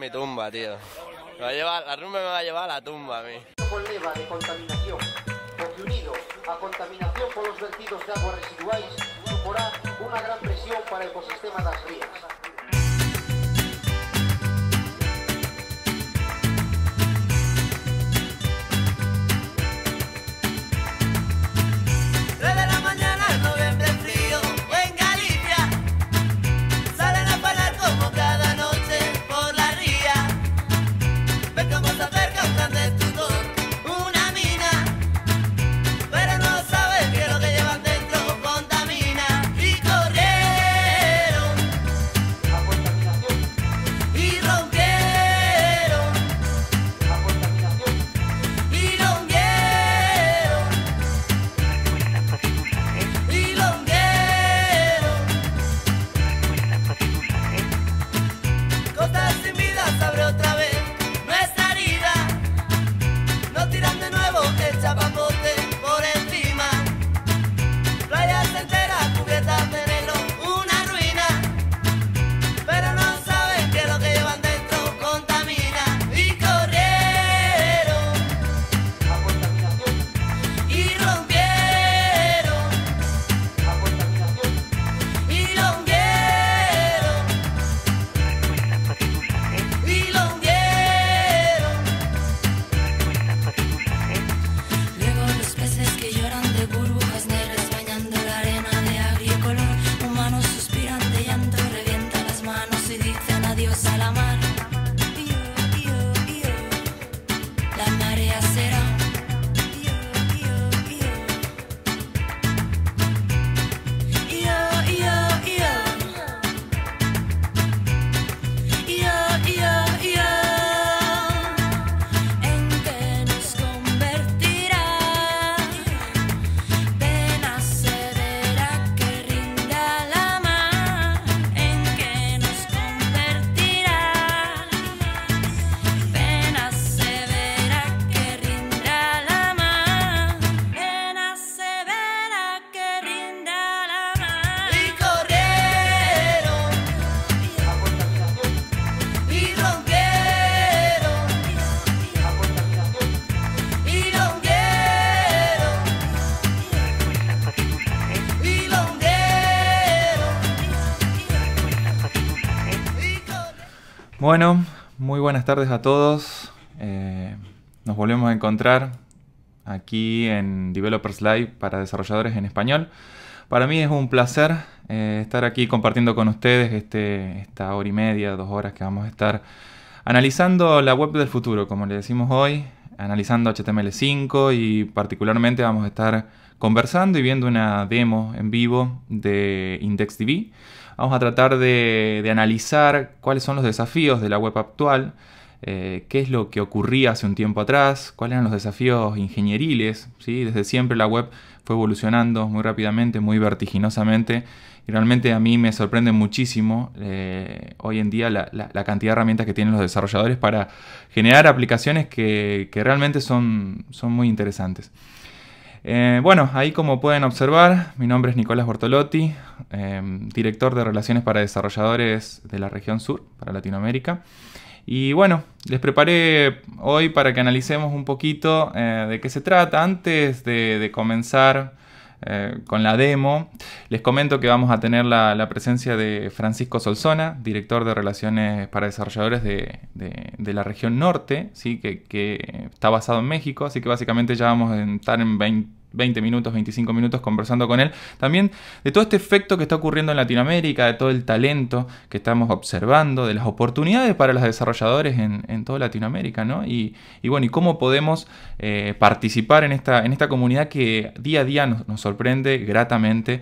mi tumba, tío. Me va a llevar, la rumba me va a llevar a la tumba a mí. Problema de contaminación, porque unido a contaminación por los vertidos de aguas residuales, suporá una gran presión para el ecosistema las rías. Bueno, muy buenas tardes a todos. Eh, nos volvemos a encontrar aquí en Developers Live para desarrolladores en español. Para mí es un placer eh, estar aquí compartiendo con ustedes este, esta hora y media, dos horas que vamos a estar analizando la web del futuro, como le decimos hoy, analizando HTML5 y particularmente vamos a estar conversando y viendo una demo en vivo de IndexDB. Vamos a tratar de, analizar cuáles son los desafíos de la web actual, eh, qué es lo que ocurría hace un tiempo atrás, cuáles eran los desafíos ingenieriles. ¿sí? Desde siempre la web fue evolucionando muy rápidamente, muy vertiginosamente, y realmente a mí me sorprende muchísimo eh, hoy en día la, cantidad de herramientas que tienen los desarrolladores para generar aplicaciones que, realmente son muy interesantes. Eh, bueno, ahí como pueden observar, mi nombre es Nicolás Bortolotti, em, director de Relaciones para Desarrolladores de la región sur, para Latinoamérica. Y bueno, les preparé hoy para que analicemos un poquito eh, de qué se trata. Antes de, de comenzar eh, con la demo. Les comento que vamos a tener la, presencia de Francisco Solzona, director de Relaciones para Desarrolladores de, la región norte, ¿sí? Que, que, está basado en México, así que básicamente ya vamos a estar en 20 20 minutos, 25 minutos conversando con él. También de todo este efecto que está ocurriendo en Latinoamérica, de todo el talento que estamos observando, de las oportunidades para los desarrolladores en, toda Latinoamérica, ¿no? Y, bueno, y cómo podemos eh, participar en esta, en esta comunidad que día a día nos sorprende gratamente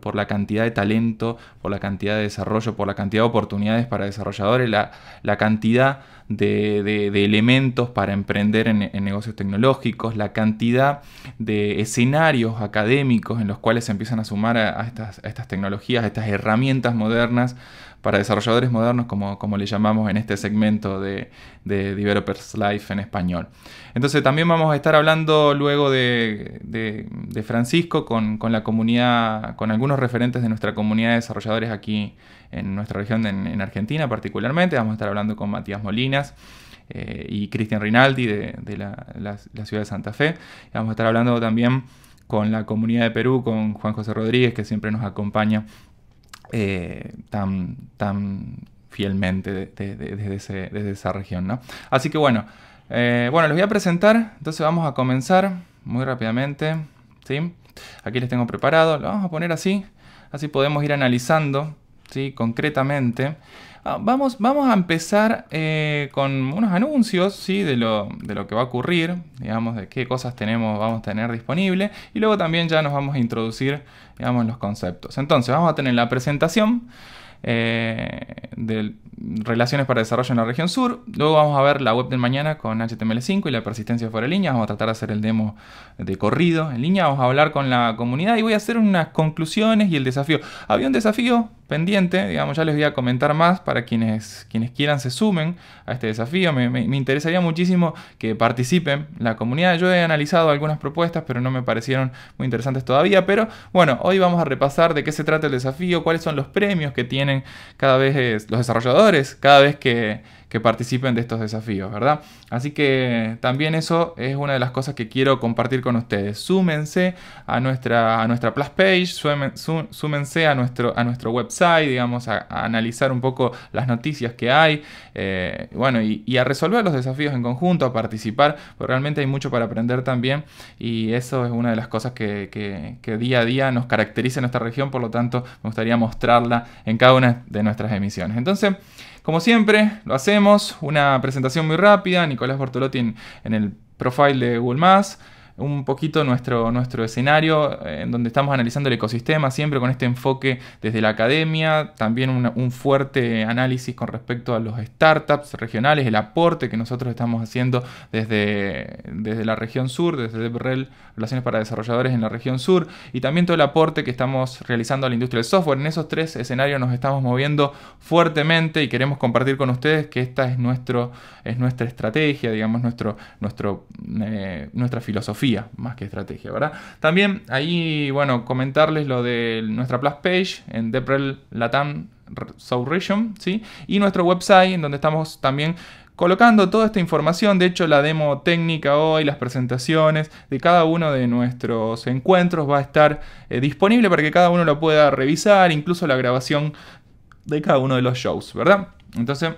por, la cantidad de talento, por la cantidad de desarrollo, por la cantidad de oportunidades para desarrolladores, la, la cantidad de, de, elementos para emprender en, negocios tecnológicos, la cantidad de escenarios académicos en los cuales se empiezan a sumar a, estas, a estas tecnologías, a estas herramientas modernas para desarrolladores modernos, como, como le llamamos en este segmento de, Developers Life en español. Entonces también vamos a estar hablando luego de, Francisco con, la comunidad, con algunos referentes de nuestra comunidad de desarrolladores aquí en nuestra región, en, Argentina particularmente. Vamos a estar hablando con Matías Molinas. Eh, y Cristian Rinaldi de, la, ciudad de Santa Fe. vamos a estar hablando también con la comunidad de Perú, con Juan José Rodríguez, que siempre nos acompaña eh, tan, tan fielmente desde esa región. ¿no? Así que bueno, eh, bueno, les voy a presentar, entonces vamos a comenzar muy rápidamente. ¿sí? Aquí les tengo preparado, lo vamos a poner así, así podemos ir analizando ¿sí? concretamente. Ah, vamos, vamos a empezar eh, con unos anuncios ¿sí? de, lo, que va a ocurrir, digamos, de qué cosas tenemos, vamos a tener disponible, y luego también ya nos vamos a introducir digamos, los conceptos. Entonces, vamos a tener la presentación eh, de relaciones para desarrollo en la región sur. Luego vamos a ver la web del mañana con HTML5 y la persistencia fuera de línea. Vamos a tratar de hacer el demo de corrido en línea. Vamos a hablar con la comunidad y voy a hacer unas conclusiones y el desafío. Había un desafío pendiente, digamos, ya les voy a comentar más para quienes, quienes quieran se sumen a este desafío. Me, interesaría muchísimo que participen la comunidad. Yo he analizado algunas propuestas, pero no me parecieron muy interesantes todavía. Pero bueno, hoy vamos a repasar de qué se trata el desafío, cuáles son los premios que tienen cada vez eh, los desarrolladores, cada vez que que participen de estos desafíos, ¿verdad? Así que también eso es una de las cosas que quiero compartir con ustedes. Súmense a nuestra, a nuestra Plus Page, súmense a nuestro, a nuestro website, digamos, a, analizar un poco las noticias que hay, eh, bueno, y, a resolver los desafíos en conjunto, a participar, porque realmente hay mucho para aprender también y eso es una de las cosas que, que día a día nos caracteriza en nuestra región, por lo tanto me gustaría mostrarla en cada una de nuestras emisiones. Entonces, como siempre, lo hacemos, una presentación muy rápida, Nicolás Bortolotti en, el profile de Google ⁇ un poquito nuestro, nuestro escenario eh, en donde estamos analizando el ecosistema, siempre con este enfoque desde la academia, también un fuerte análisis con respecto a los startups regionales, el aporte que nosotros estamos haciendo desde, desde la región sur, desde DevRel, Relaciones para Desarrolladores en la región sur, y también todo el aporte que estamos realizando a la industria del software. En esos tres escenarios nos estamos moviendo fuertemente y queremos compartir con ustedes que esta es, nuestro, es nuestra estrategia, digamos, nuestro, nuestro, eh, nuestra filosofía más que estrategia, ¿verdad? También ahí, bueno, comentarles lo de nuestra plus page en Deprel Latam South Region, ¿sí? Y nuestro website en donde estamos también colocando toda esta información, de hecho la demo técnica hoy, las presentaciones de cada uno de nuestros encuentros va a estar eh, disponible para que cada uno lo pueda revisar, incluso la grabación de cada uno de los shows, ¿verdad? Entonces,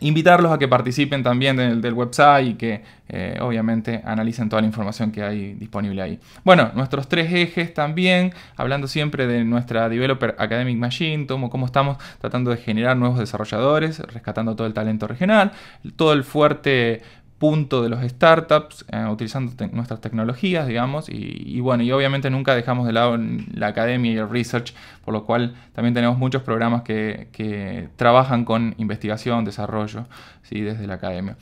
invitarlos a que participen también del, website y que eh, obviamente analicen toda la información que hay disponible ahí. Bueno, nuestros tres ejes también, hablando siempre de nuestra Developer Academic Machine, como cómo estamos tratando de generar nuevos desarrolladores, rescatando todo el talento regional, todo el fuerte punto de los startups, eh, utilizando nuestras tecnologías, digamos, y, bueno, y obviamente nunca dejamos de lado la academia y el research, por lo cual también tenemos muchos programas que, trabajan con investigación, desarrollo, ¿sí? desde la academia.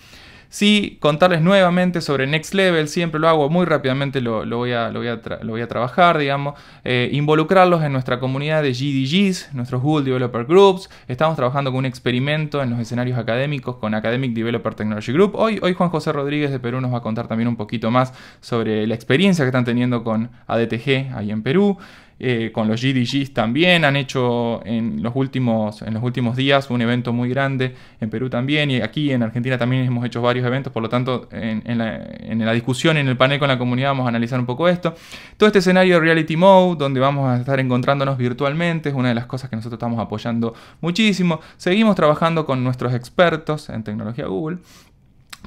Sí, contarles nuevamente sobre Next Level, siempre lo hago muy rápidamente, lo, voy, a, lo, voy, a trabajar, digamos. Eh, involucrarlos en nuestra comunidad de GDGs, nuestros Google Developer Groups. Estamos trabajando con un experimento en los escenarios académicos con Academic Developer Technology Group. Hoy, hoy Juan José Rodríguez de Perú nos va a contar también un poquito más sobre la experiencia que están teniendo con ADTG ahí en Perú. Eh, con los GDGs también, han hecho en los, últimos, en los últimos días un evento muy grande en Perú también y aquí en Argentina también hemos hecho varios eventos, por lo tanto en, la, en la, discusión, en el panel con la comunidad vamos a analizar un poco esto. Todo este escenario de Reality Mode, donde vamos a estar encontrándonos virtualmente, es una de las cosas que nosotros estamos apoyando muchísimo. Seguimos trabajando con nuestros expertos en tecnología Google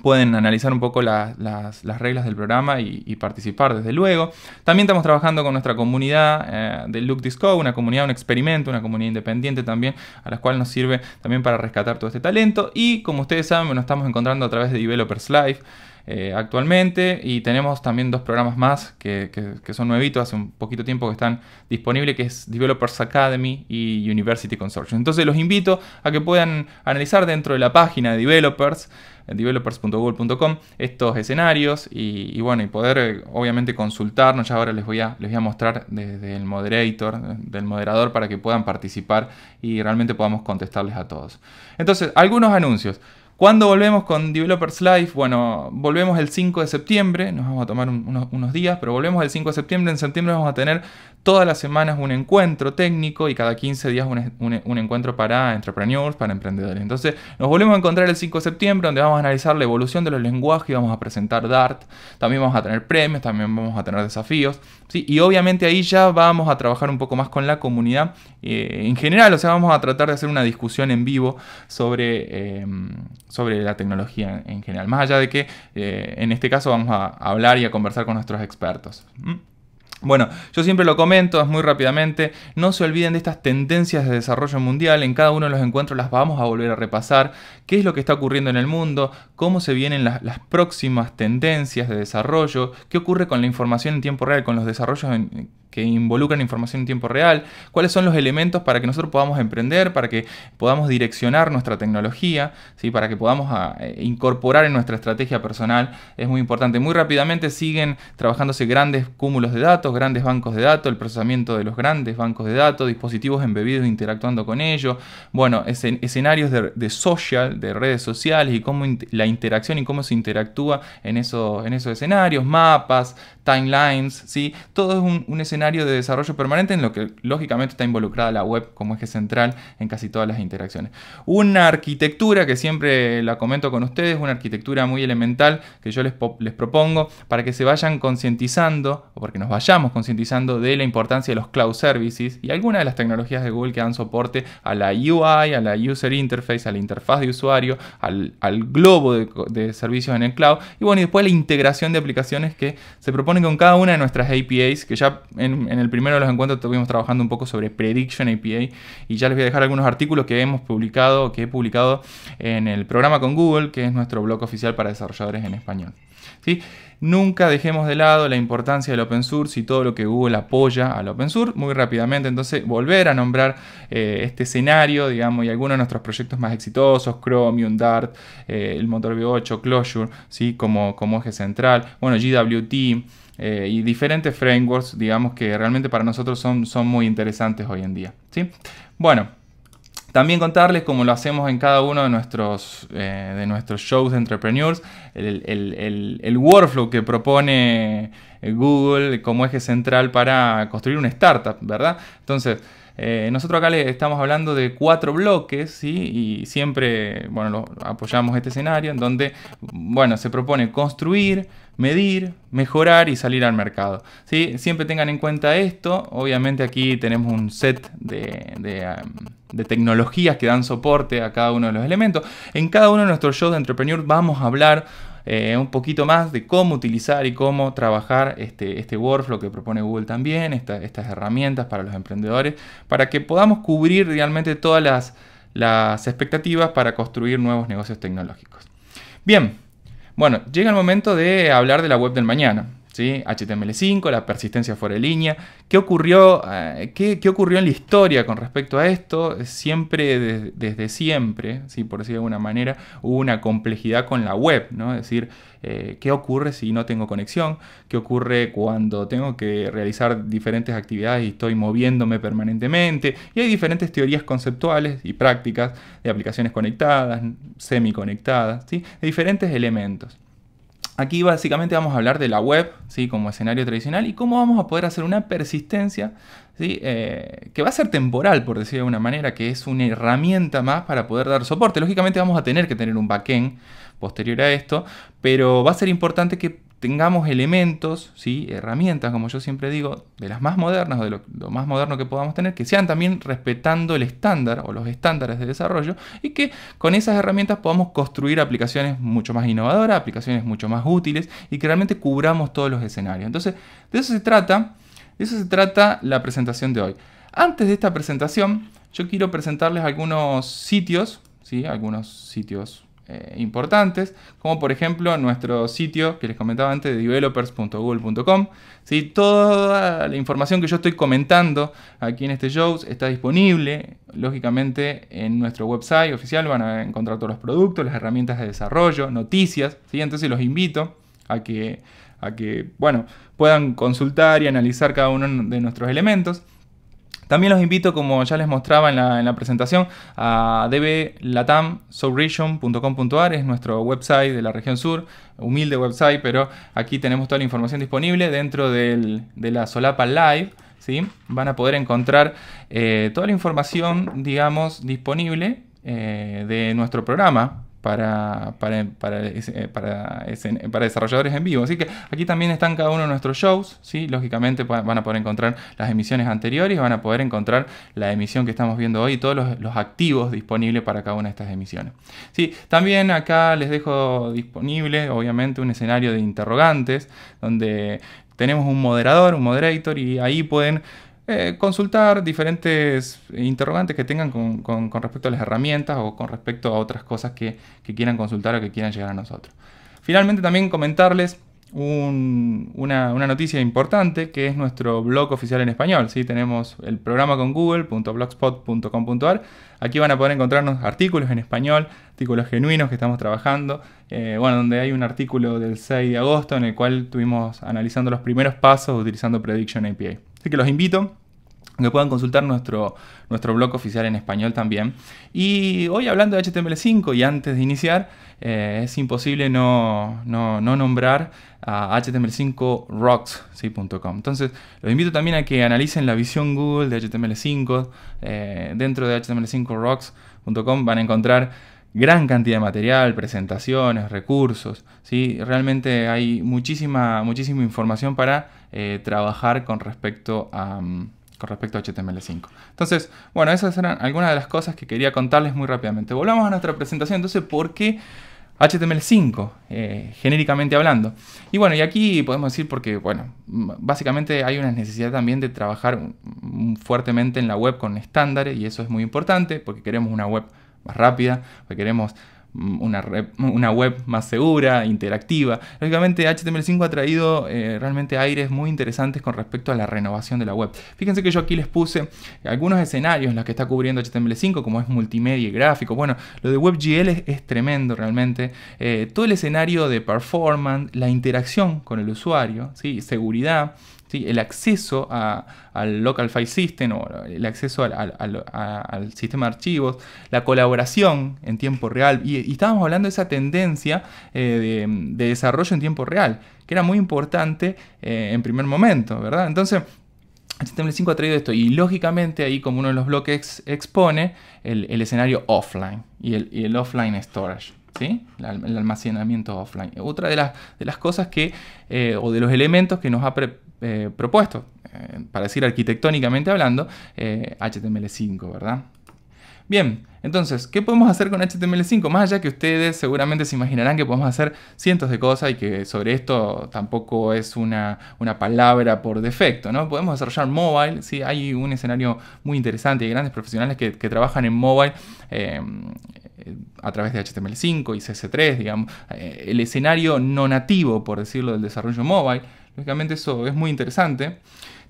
pueden analizar un poco las, reglas del programa y, participar, desde luego. También estamos trabajando con nuestra comunidad eh, de Look Disco, una comunidad, un experimento, una comunidad independiente también, a la cual nos sirve también para rescatar todo este talento. Y como ustedes saben, nos estamos encontrando a través de Developers Live. Eh, actualmente. Y tenemos también dos programas más que, son nuevitos, hace un poquito tiempo que están disponibles, que es Developers Academy y University Consortium. Entonces los invito a que puedan analizar dentro de la página de Developers developers.google.com estos escenarios y, bueno y poder eh, obviamente consultarnos ya ahora les voy a les voy a mostrar desde el moderator del moderador para que puedan participar y realmente podamos contestarles a todos entonces algunos anuncios ¿Cuándo volvemos con Developers Live? Bueno, volvemos el 5 de septiembre, nos vamos a tomar unos, días, pero volvemos el 5 de septiembre. En septiembre vamos a tener todas las semanas un encuentro técnico y cada 15 días un, encuentro para entrepreneurs, para emprendedores. Entonces, nos volvemos a encontrar el 5 de septiembre, donde vamos a analizar la evolución de los lenguajes y vamos a presentar DART. También vamos a tener premios, también vamos a tener desafíos. Y obviamente ahí ya vamos a trabajar un poco más con la comunidad eh, en general, o sea, vamos a tratar de hacer una discusión en vivo sobre, em, la tecnología en, general, más allá de que eh, en este caso vamos a hablar y a conversar con nuestros expertos. ¿Mm? Bueno, yo siempre lo comento, muy rápidamente, no se olviden de estas tendencias de desarrollo mundial, en cada uno de los encuentros las vamos a volver a repasar, qué es lo que está ocurriendo en el mundo, cómo se vienen las, próximas tendencias de desarrollo, qué ocurre con la información en tiempo real, con los desarrollos en, que involucran información en tiempo real, cuáles son los elementos para que nosotros podamos emprender, para que podamos direccionar nuestra tecnología, ¿sí? para que podamos ah, eh, incorporar en nuestra estrategia personal, es muy importante. Muy rápidamente siguen trabajándose grandes cúmulos de datos, grandes bancos de datos, el procesamiento de los grandes bancos de datos, dispositivos embebidos interactuando con ellos, bueno, escenarios de, social, de redes sociales y cómo la interacción y cómo se interactúa en en esos escenarios, mapas, timelines, ¿sí? Todo es un, escenario de desarrollo permanente en lo que lógicamente está involucrada la web como eje central en casi todas las interacciones. Una arquitectura que siempre la comento con ustedes, una arquitectura muy elemental que yo les, propongo para que se vayan concientizando, o porque nos vayamos concientizando de la importancia de los cloud services y algunas de las tecnologías de Google que dan soporte a la UI, a la user interface, a la interfaz de usuario, al, globo de, de servicios en el cloud y bueno, y después la integración de aplicaciones que se propone con cada una de nuestras APIs, que ya en, en, el primero de los encuentros estuvimos trabajando un poco sobre Prediction API, y ya les voy a dejar algunos artículos que hemos publicado, que he publicado en el programa con Google, que es nuestro blog oficial para desarrolladores en español. Nunca dejemos de lado la importancia del open source y todo lo que Google apoya al open source. Muy rápidamente, entonces, volver a nombrar eh, este escenario, digamos, y algunos de nuestros proyectos más exitosos, Chromium, Dart, eh, el motor V8, Closure, ¿sí? como, como eje central, bueno, GWT, eh, y diferentes frameworks, digamos, que realmente para nosotros son, son muy interesantes hoy en día. ¿sí? Bueno. También contarles, como lo hacemos en cada uno de nuestros, eh, de nuestros shows de entrepreneurs, el, el, workflow que propone eh, Google como eje central para construir una startup, ¿verdad? Entonces, eh, nosotros acá le estamos hablando de cuatro bloques, Y siempre, bueno, apoyamos este escenario en donde, bueno, se propone construir, medir, mejorar y salir al mercado. Siempre tengan en cuenta esto. Obviamente aquí tenemos un set um, de, tecnologías que dan soporte a cada uno de los elementos. En cada uno de nuestros shows de Entrepreneur vamos a hablar eh, un poquito más de cómo utilizar y cómo trabajar este, este workflow que propone Google también, estas herramientas para los emprendedores, para que podamos cubrir realmente todas las, las expectativas para construir nuevos negocios tecnológicos. Bien, bueno, llega el momento de hablar de la web del mañana. ¿sí? HTML5, la persistencia fuera de línea. ¿Qué ocurrió, eh, ocurrió en la historia con respecto a esto? Siempre, desde siempre, ¿sí? por decirlo de alguna manera, hubo una complejidad con la web, ¿no? Es decir, eh, ¿qué ocurre si no tengo conexión? ¿Qué ocurre cuando tengo que realizar diferentes actividades y estoy moviéndome permanentemente? Y hay diferentes teorías conceptuales y prácticas de aplicaciones conectadas, semiconectadas, ¿sí? de diferentes elementos. Aquí básicamente vamos a hablar de la web ¿sí? como escenario tradicional y cómo vamos a poder hacer una persistencia ¿sí? Eh, que va a ser temporal, por decir de alguna manera, que es una herramienta más para poder dar soporte. Lógicamente vamos a tener que tener un backend posterior a esto, pero va a ser importante que tengamos elementos, ¿sí? herramientas, como yo siempre digo, de las más modernas o de lo, más moderno que podamos tener, que sean también respetando el estándar o los estándares de desarrollo y que con esas herramientas podamos construir aplicaciones mucho más innovadoras, aplicaciones mucho más útiles y que realmente cubramos todos los escenarios. Entonces, de eso se trata, de eso se trata la presentación de hoy. Antes de esta presentación, yo quiero presentarles algunos sitios, ¿sí? algunos sitios eh, importantes, como por ejemplo nuestro sitio que les comentaba antes de developers.google.com. si Toda la información que yo estoy comentando aquí en este show está disponible, lógicamente, en nuestro website oficial. Van a encontrar todos los productos, las herramientas de desarrollo, noticias. ¿sí? Entonces los invito a que, a que bueno, puedan consultar y analizar cada uno de nuestros elementos. También los invito, como ya les mostraba en la, presentación, a dblatamsouregion.com.ar, es nuestro website de la región sur, humilde website, pero aquí tenemos toda la información disponible dentro de la solapa live. ¿sí? Van a poder encontrar eh, toda la información, digamos, disponible eh, de nuestro programa para, eh, para, desarrolladores en vivo. Así que aquí también están cada uno de nuestros shows. Lógicamente van a poder encontrar las emisiones anteriores, van a poder encontrar la emisión que estamos viendo hoy todos los, activos disponibles para cada una de estas emisiones. También acá les dejo disponible, obviamente, un escenario de interrogantes donde tenemos un moderador, un moderator y ahí pueden eh, consultar diferentes interrogantes que tengan con, respecto a las herramientas o con respecto a otras cosas que, quieran consultar o que quieran llegar a nosotros. Finalmente también comentarles una, noticia importante que es nuestro blog oficial en español. Tenemos el programa con google.blogspot.com.ar. Aquí van a poder encontrarnos artículos en español, artículos genuinos que estamos trabajando. Eh, bueno, donde hay un artículo del 6 de agosto en el cual estuvimos analizando los primeros pasos utilizando Prediction API. Así que los invito que puedan consultar nuestro, nuestro blog oficial en español también. Y hoy hablando de HTML5 y antes de iniciar, eh, es imposible no, nombrar a html5rocks.com. rockscom Entonces, los invito también a que analicen la visión Google de HTML5. Eh, dentro de html5rocks.com van a encontrar gran cantidad de material, presentaciones, recursos. Realmente hay muchísima, muchísima información para eh, trabajar con respecto a... Mm, con respecto a HTML5. Entonces, bueno, esas eran algunas de las cosas que quería contarles muy rápidamente. Volvamos a nuestra presentación, entonces, ¿por qué HTML5, eh, genéricamente hablando? Y bueno, y aquí podemos decir porque, bueno, básicamente hay una necesidad también de trabajar fuertemente en la web con estándares y eso es muy importante porque queremos una web más rápida, porque queremos Mm, una, web más segura, interactiva. Lógicamente HTML5 ha traído eh, realmente aires muy interesantes con respecto a la renovación de la web. Fíjense que yo aquí les puse algunos escenarios en los que está cubriendo HTML5, como es multimedia y gráfico. Bueno, lo de WebGL es, tremendo realmente. Eh, todo el escenario de performance, la interacción con el usuario, seguridad, el acceso al local file system o el acceso al, sistema de archivos, la colaboración en tiempo real. Y, estábamos hablando de esa tendencia eh, de, desarrollo en tiempo real, que era muy importante eh, en primer momento, ¿verdad? Entonces, HTML5 ha traído esto y lógicamente ahí como uno de los bloques expone el, escenario offline y el, offline storage. ¿Sí? El almacenamiento offline. Otra de las, cosas que, eh, o de los elementos que nos ha eh, propuesto, eh, para decir arquitectónicamente hablando, HTML5, eh, ¿verdad? Bien, entonces, ¿qué podemos hacer con HTML5? Más allá que ustedes seguramente se imaginarán que podemos hacer cientos de cosas y que sobre esto tampoco es una, palabra por defecto, ¿no? Podemos desarrollar mobile, sí, hay un escenario muy interesante, hay grandes profesionales que, trabajan en mobile a través de HTML5 y CSS3, digamos, el escenario no nativo, por decirlo, del desarrollo mobile. Lógicamente eso es muy interesante.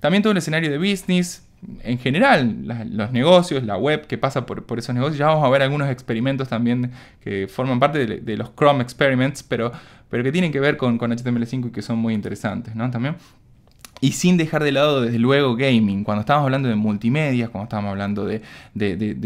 También todo el escenario de business, en general, los negocios, la web que pasa por, por, esos negocios. Ya vamos a ver algunos experimentos también que forman parte de, los Chrome Experiments, pero, pero que tienen que ver con, con HTML5 y que son muy interesantes, ¿no? También y sin dejar de lado, desde luego, gaming. Cuando estamos hablando de multimedia, cuando estamos hablando de,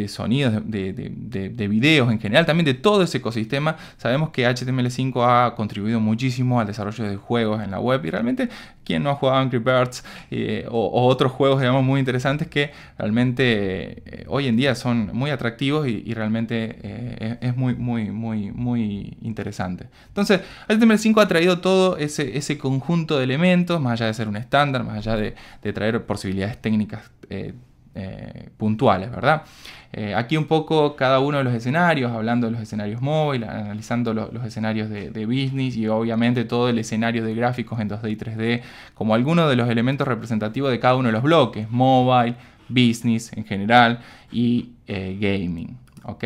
sonidos, de, videos en general, también de todo ese ecosistema, sabemos que HTML5 ha contribuido muchísimo al desarrollo de juegos en la web y realmente, quien no ha jugado Angry Birds eh, o, otros juegos, digamos, muy interesantes que realmente eh, hoy en día son muy atractivos y, realmente eh, es, muy, muy, muy, muy interesante. Entonces, HTML5 ha traído todo ese, ese conjunto de elementos, más allá de ser un estándar más allá de, traer posibilidades técnicas eh, eh, puntuales, ¿verdad? Eh, aquí un poco cada uno de los escenarios, hablando de los escenarios móviles, analizando los escenarios de, business y obviamente todo el escenario de gráficos en 2D y 3D como algunos de los elementos representativos de cada uno de los bloques, mobile, business en general y gaming, ¿ok?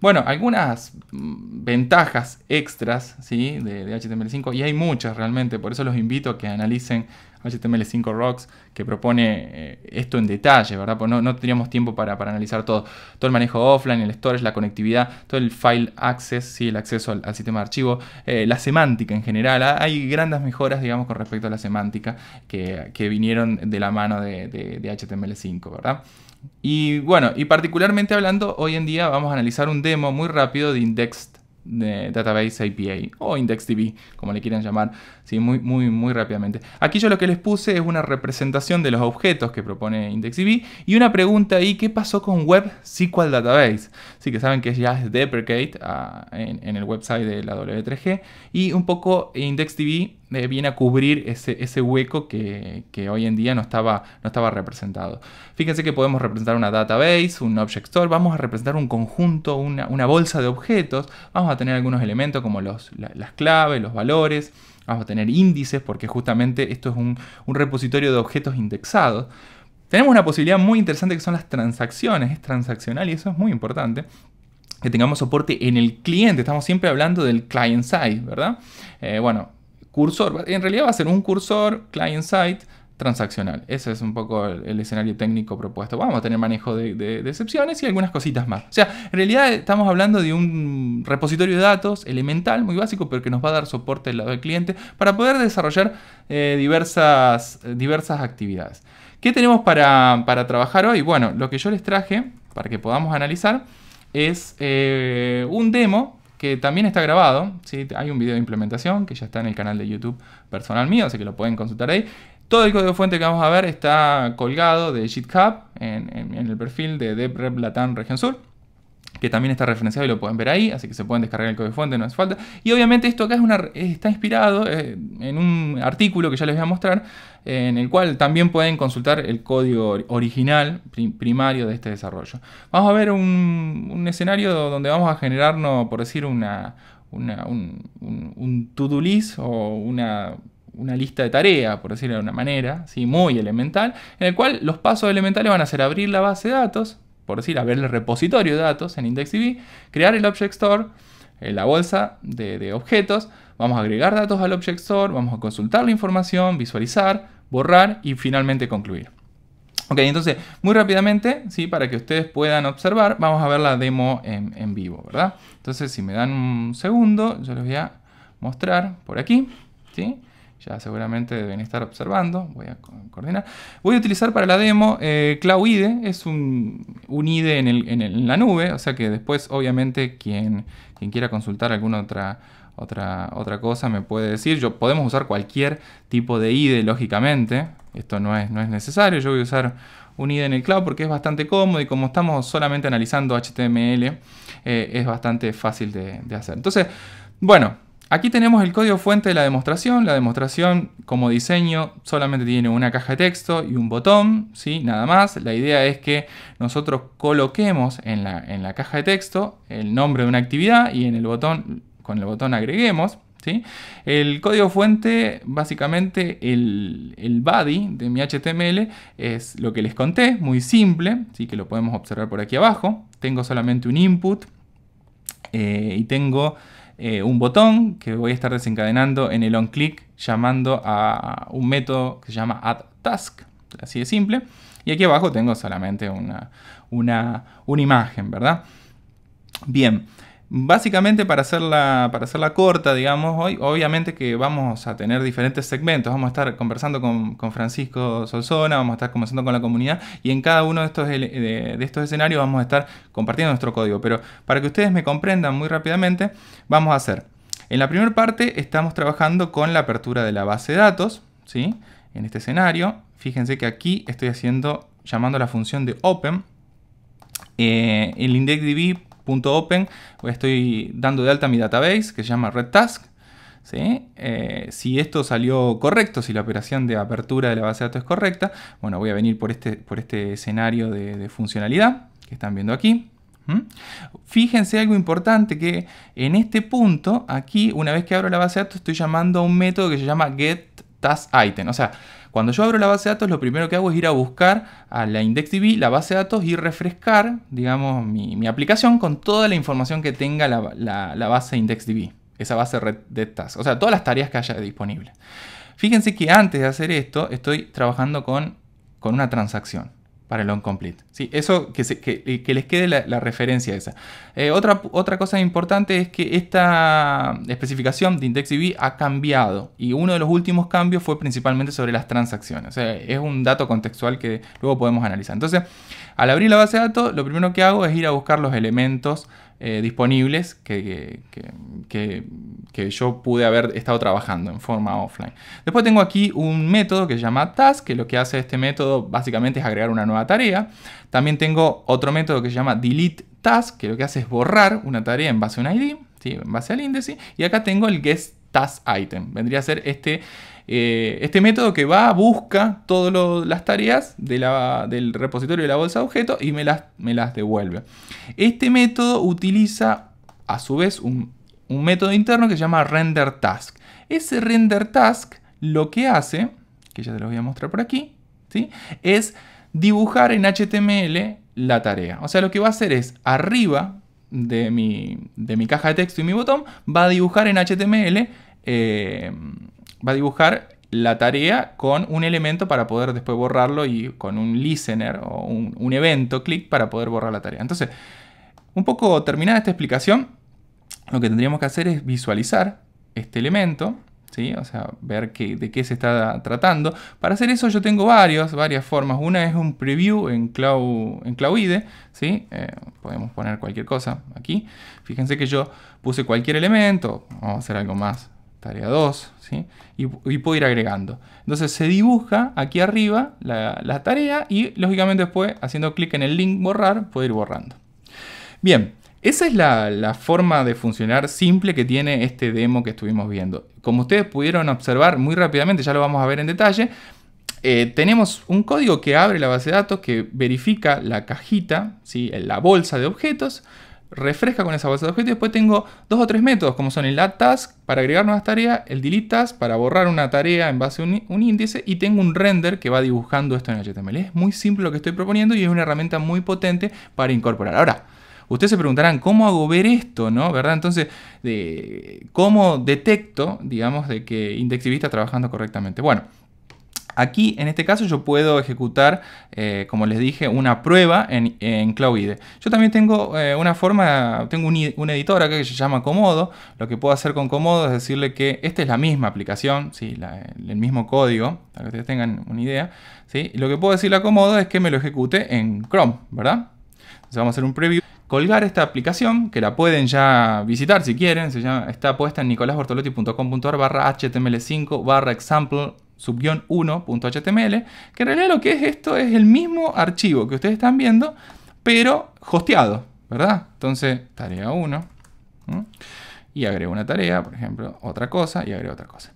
Bueno, algunas mm, ventajas extras ¿sí? de HTML5, y hay muchas realmente, por eso los invito a que analicen HTML5 Rocks, que propone eh, esto en detalle, ¿verdad? Pues no, teníamos tiempo para, analizar todo. Todo el manejo offline, el storage, la conectividad, todo el file access, ¿sí? el acceso al, sistema de archivo, eh, la semántica en general. Hay grandes mejoras, digamos, con respecto a la semántica que, vinieron de la mano de, HTML5, ¿verdad? Y bueno, y particularmente hablando, hoy en día vamos a analizar un demo muy rápido de Indexed Database API, o IndexedDB, como le quieran llamar. ¿sí? muy, muy, muy rápidamente. Aquí yo lo que les puse es una representación de los objetos que propone IndexDB y una pregunta ahí, ¿qué pasó con Web SQL Database? Sí, que saben que ya es deprecate ah, en, el website de la W3G y un poco IndexDB eh, viene a cubrir ese, hueco que, hoy en día no estaba, no estaba representado. Fíjense que podemos representar una database, un object store, vamos a representar un conjunto, una, bolsa de objetos, vamos a tener algunos elementos como las claves, los valores, vamos a tener índices porque justamente esto es un, repositorio de objetos indexados. Tenemos una posibilidad muy interesante que son las transacciones, es transaccional y eso es muy importante que tengamos soporte en el cliente. Estamos siempre hablando del client side, ¿verdad? Eh, bueno, cursor, en realidad va a ser un cursor client side transaccional. Ese es un poco el, escenario técnico propuesto. Vamos a tener manejo de, excepciones y algunas cositas más. O sea, en realidad estamos hablando de un repositorio de datos elemental, muy básico, pero que nos va a dar soporte del lado del cliente para poder desarrollar eh, diversas, diversas actividades. ¿Qué tenemos para, trabajar hoy? Bueno, lo que yo les traje para que podamos analizar es eh, un demo que también está grabado. ¿sí? Hay un video de implementación que ya está en el canal de YouTube personal mío, así que lo pueden consultar ahí. Todo el código fuente que vamos a ver está colgado de GitHub en, el perfil de DevRep Latam Región Sur que también está referenciado y lo pueden ver ahí, así que se pueden descargar el código fuente, no hace falta. Y obviamente esto acá es una, está inspirado eh, en un artículo que ya les voy a mostrar, eh, en el cual también pueden consultar el código original primario de este desarrollo. Vamos a ver un, escenario donde vamos a generarnos, por decir, una, un, un, un to list o una una lista de tarea, por decirlo de una manera, ¿sí? muy elemental, en el cual los pasos elementales van a ser abrir la base de datos, por decir, abrir el repositorio de datos en IndexDB, crear el Object Store, eh, la bolsa de, objetos, vamos a agregar datos al Object Store, vamos a consultar la información, visualizar, borrar y finalmente concluir. Ok, entonces, muy rápidamente, ¿sí? para que ustedes puedan observar, vamos a ver la demo en, en, vivo, ¿verdad? Entonces, si me dan un segundo, yo les voy a mostrar por aquí, ¿sí? ya seguramente deben estar observando, voy a coordinar. Voy a utilizar para la demo eh, Cloud IDE, es un, un IDE en, la nube, o sea que después obviamente quien, quien quiera consultar alguna otra, otra, otra cosa me puede decir. Yo, podemos usar cualquier tipo de IDE, lógicamente, esto no es, no es necesario, yo voy a usar un IDE en el cloud porque es bastante cómodo y como estamos solamente analizando HTML, eh, es bastante fácil de hacer. Entonces, bueno, Aquí tenemos el código fuente de la demostración. La demostración como diseño solamente tiene una caja de texto y un botón, ¿sí? nada más. La idea es que nosotros coloquemos en la, caja de texto el nombre de una actividad y en el botón, con el botón agreguemos. ¿sí? El código fuente, básicamente el, body de mi HTML es lo que les conté, muy simple, ¿sí? que lo podemos observar por aquí abajo. Tengo solamente un input eh, y tengo eh, un botón que voy a estar desencadenando en el on click llamando a un método que se llama addTask, así de simple. Y aquí abajo tengo solamente una, una imagen, ¿verdad? Bien, Básicamente, para hacerla, para corta, digamos, hoy, obviamente que vamos a tener diferentes segmentos. Vamos a estar conversando con, Francisco Solzona, vamos a estar conversando con la comunidad y en cada uno de estos, de, estos escenarios vamos a estar compartiendo nuestro código. Pero para que ustedes me comprendan muy rápidamente, vamos a hacer. En la primera parte estamos trabajando con la apertura de la base de datos, ¿sí? En este escenario, fíjense que aquí estoy haciendo, llamando la función de open. Eh, el el db punto open, estoy dando de alta mi database que se llama red task. Eh, si esto salió correcto, si la operación de apertura de la base de datos es correcta, bueno, voy a venir por este, por este escenario de, funcionalidad que están viendo aquí. Fíjense algo importante que en este punto, aquí, una vez que abro la base de datos, estoy llamando a un método que se llama getTaskItem. O sea, cuando yo abro la base de datos, lo primero que hago es ir a buscar a la IndexDB, la base de datos, y refrescar, digamos, mi, aplicación con toda la información que tenga la, base IndexDB. esa base de tasks, o sea, todas las tareas que haya disponible. Fíjense que antes de hacer esto, estoy trabajando con, con una transacción para el onComplete. ¿sí? Eso eh, que, les quede la, referencia esa. Eh, otra, otra cosa importante es que esta especificación de IndexedDB ha cambiado y uno de los últimos cambios fue principalmente sobre las transacciones. O sea, es un dato contextual que luego podemos analizar. Entonces, al abrir la base de datos, lo primero que hago es ir a buscar los elementos eh, disponibles que, yo pude haber estado trabajando en forma offline. Después tengo aquí un método que se llama task, que lo que hace este método básicamente es agregar una nueva tarea. También tengo otro método que se llama delete task, que lo que hace es borrar una tarea en base a un ID, en base al índice. Y acá tengo el guest task item. Vendría a ser este eh, este método que va, busca todas las tareas del repositorio de la bolsa de objetos y me las, me las devuelve. Este método utiliza a su vez un, método interno que se llama render task. Ese render task lo que hace, que ya te lo voy a mostrar por aquí, ¿sí? es dibujar en HTML la tarea. O sea, lo que va a hacer es arriba de mi, de mi caja de texto y mi botón, va a dibujar en HTML eh, va a dibujar la tarea con un elemento para poder después borrarlo y con un listener o un, evento clic para poder borrar la tarea. Entonces, un poco terminada esta explicación, lo que tendríamos que hacer es visualizar este elemento, ¿sí? o sea, ver de qué se está tratando. Para hacer eso yo tengo varias formas. Una es un preview en, Cloud, en eh, podemos poner cualquier cosa aquí. Fíjense que yo puse cualquier elemento, vamos a hacer algo más tarea 2, ¿sí? y, puedo ir agregando. Entonces se dibuja aquí arriba la, tarea y lógicamente después haciendo clic en el link borrar puedo ir borrando. Bien, esa es la, forma de funcionar simple que tiene este demo que estuvimos viendo. Como ustedes pudieron observar muy rápidamente, ya lo vamos a ver en detalle, eh, tenemos un código que abre la base de datos, que verifica la cajita, ¿sí? la bolsa de objetos, refresca con esa base de objetos. Después tengo dos o tres métodos, como son el add para agregar nuevas tareas, el delete task para borrar una tarea en base a un, índice y tengo un render que va dibujando esto en HTML. Es muy simple lo que estoy proponiendo y es una herramienta muy potente para incorporar. Ahora, ustedes se preguntarán, ¿cómo hago ver esto? ¿No? ¿Verdad? Entonces, de, ¿cómo detecto, digamos, de que Indexivista está trabajando correctamente? Bueno, Aquí, en este caso, yo puedo ejecutar, eh, como les dije, una prueba en, Cloud IDE. Yo también tengo eh, una forma, tengo un, editor acá que se llama Comodo. Lo que puedo hacer con Comodo es decirle que esta es la misma aplicación, ¿sí? el mismo código, para que ustedes tengan una idea. ¿sí? lo que puedo decirle a Comodo es que me lo ejecute en Chrome, ¿verdad? Entonces vamos a hacer un preview colgar esta aplicación, que la pueden ya visitar si quieren, se llama, está puesta en nicolásbortolotti.com.ar barra html5 barra example sub 1.html, que en realidad lo que es esto es el mismo archivo que ustedes están viendo, pero hosteado, ¿verdad? Entonces, tarea 1, y agrego una tarea, por ejemplo, otra cosa, y agrego otra cosa.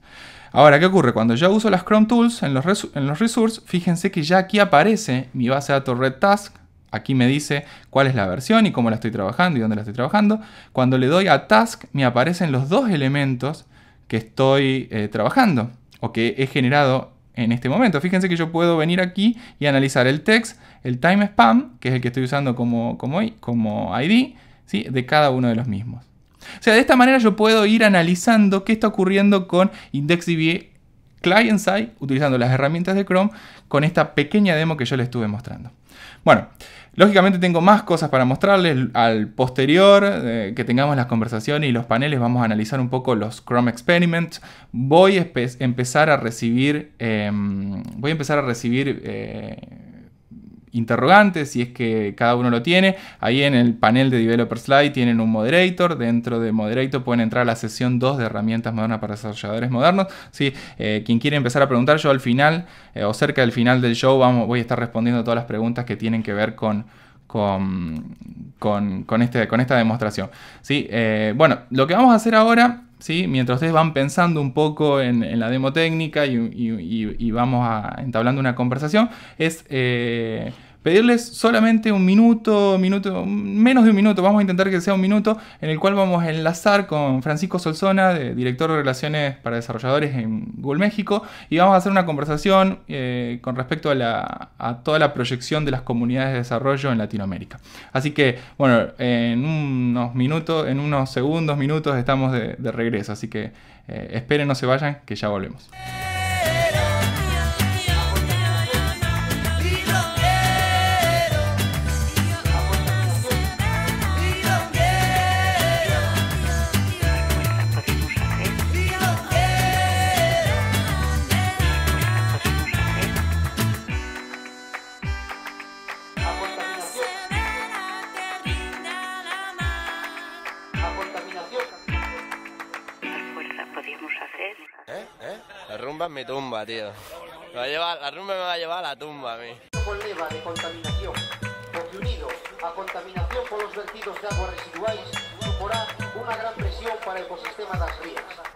Ahora, ¿qué ocurre? Cuando yo uso las Chrome Tools en los, en los resources, fíjense que ya aquí aparece mi base de datos Red Task, Aquí me dice cuál es la versión y cómo la estoy trabajando y dónde la estoy trabajando. Cuando le doy a Task me aparecen los dos elementos que estoy eh, trabajando o que he generado en este momento. Fíjense que yo puedo venir aquí y analizar el text, el time spam, que es el que estoy usando como, como, ID, de cada uno de los mismos. O sea, de esta manera yo puedo ir analizando qué está ocurriendo con IndexedDB client side, utilizando las herramientas de Chrome, con esta pequeña demo que yo les estuve mostrando. Bueno, Lógicamente tengo más cosas para mostrarles. Al posterior eh, que tengamos las conversaciones y los paneles vamos a analizar un poco los Chrome Experiments. Voy a empezar a recibir... Em, voy a empezar a recibir... Eh, interrogantes, si es que cada uno lo tiene. Ahí en el panel de Developer Slide tienen un moderator. Dentro de moderator pueden entrar a la sesión 2 de herramientas modernas para desarrolladores modernos. Sí, eh, quien quiere empezar a preguntar, yo al final eh, o cerca del final del show vamos, voy a estar respondiendo todas las preguntas que tienen que ver con, con, con, este, con esta demostración. ¿sí? Eh, bueno, lo que vamos a hacer ahora mientras ustedes van pensando un poco en, la demo técnica y, vamos a, entablando una conversación, es... Eh, pedirles solamente un minuto, minuto, menos de un minuto, vamos a intentar que sea un minuto, en el cual vamos a enlazar con Francisco Solzona, director de Relaciones para Desarrolladores en Google México, y vamos a hacer una conversación eh, con respecto a, toda la proyección de las comunidades de desarrollo en Latinoamérica. Así que, bueno, en unos minutos, en unos segundos, minutos, estamos de, regreso, así que eh, esperen, no se vayan, que ya volvemos. a mi tumba, tío. va a llevar, la rumba me va a llevar a la tumba a mí. leva de contaminación, porque unido a contaminación por los vertidos de aguas residuales, suporá una gran presión para el ecosistema de las rías.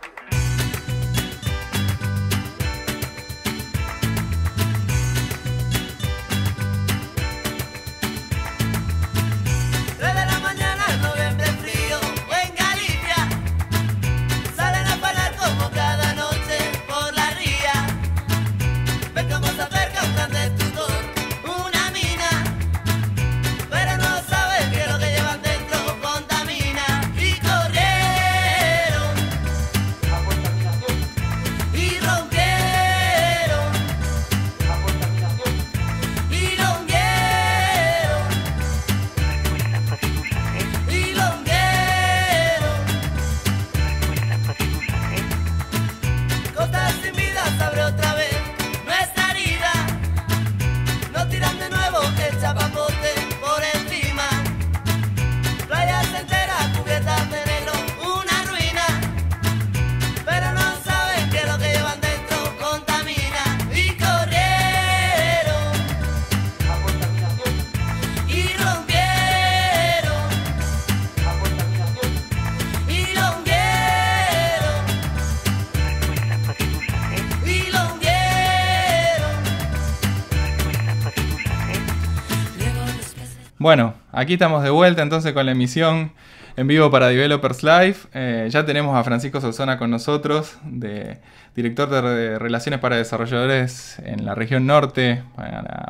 Bueno, aquí estamos de vuelta entonces con la emisión en vivo para Developers Live. Eh, ya tenemos a Francisco Solzona con nosotros, de, director de, Relaciones para Desarrolladores en la región norte,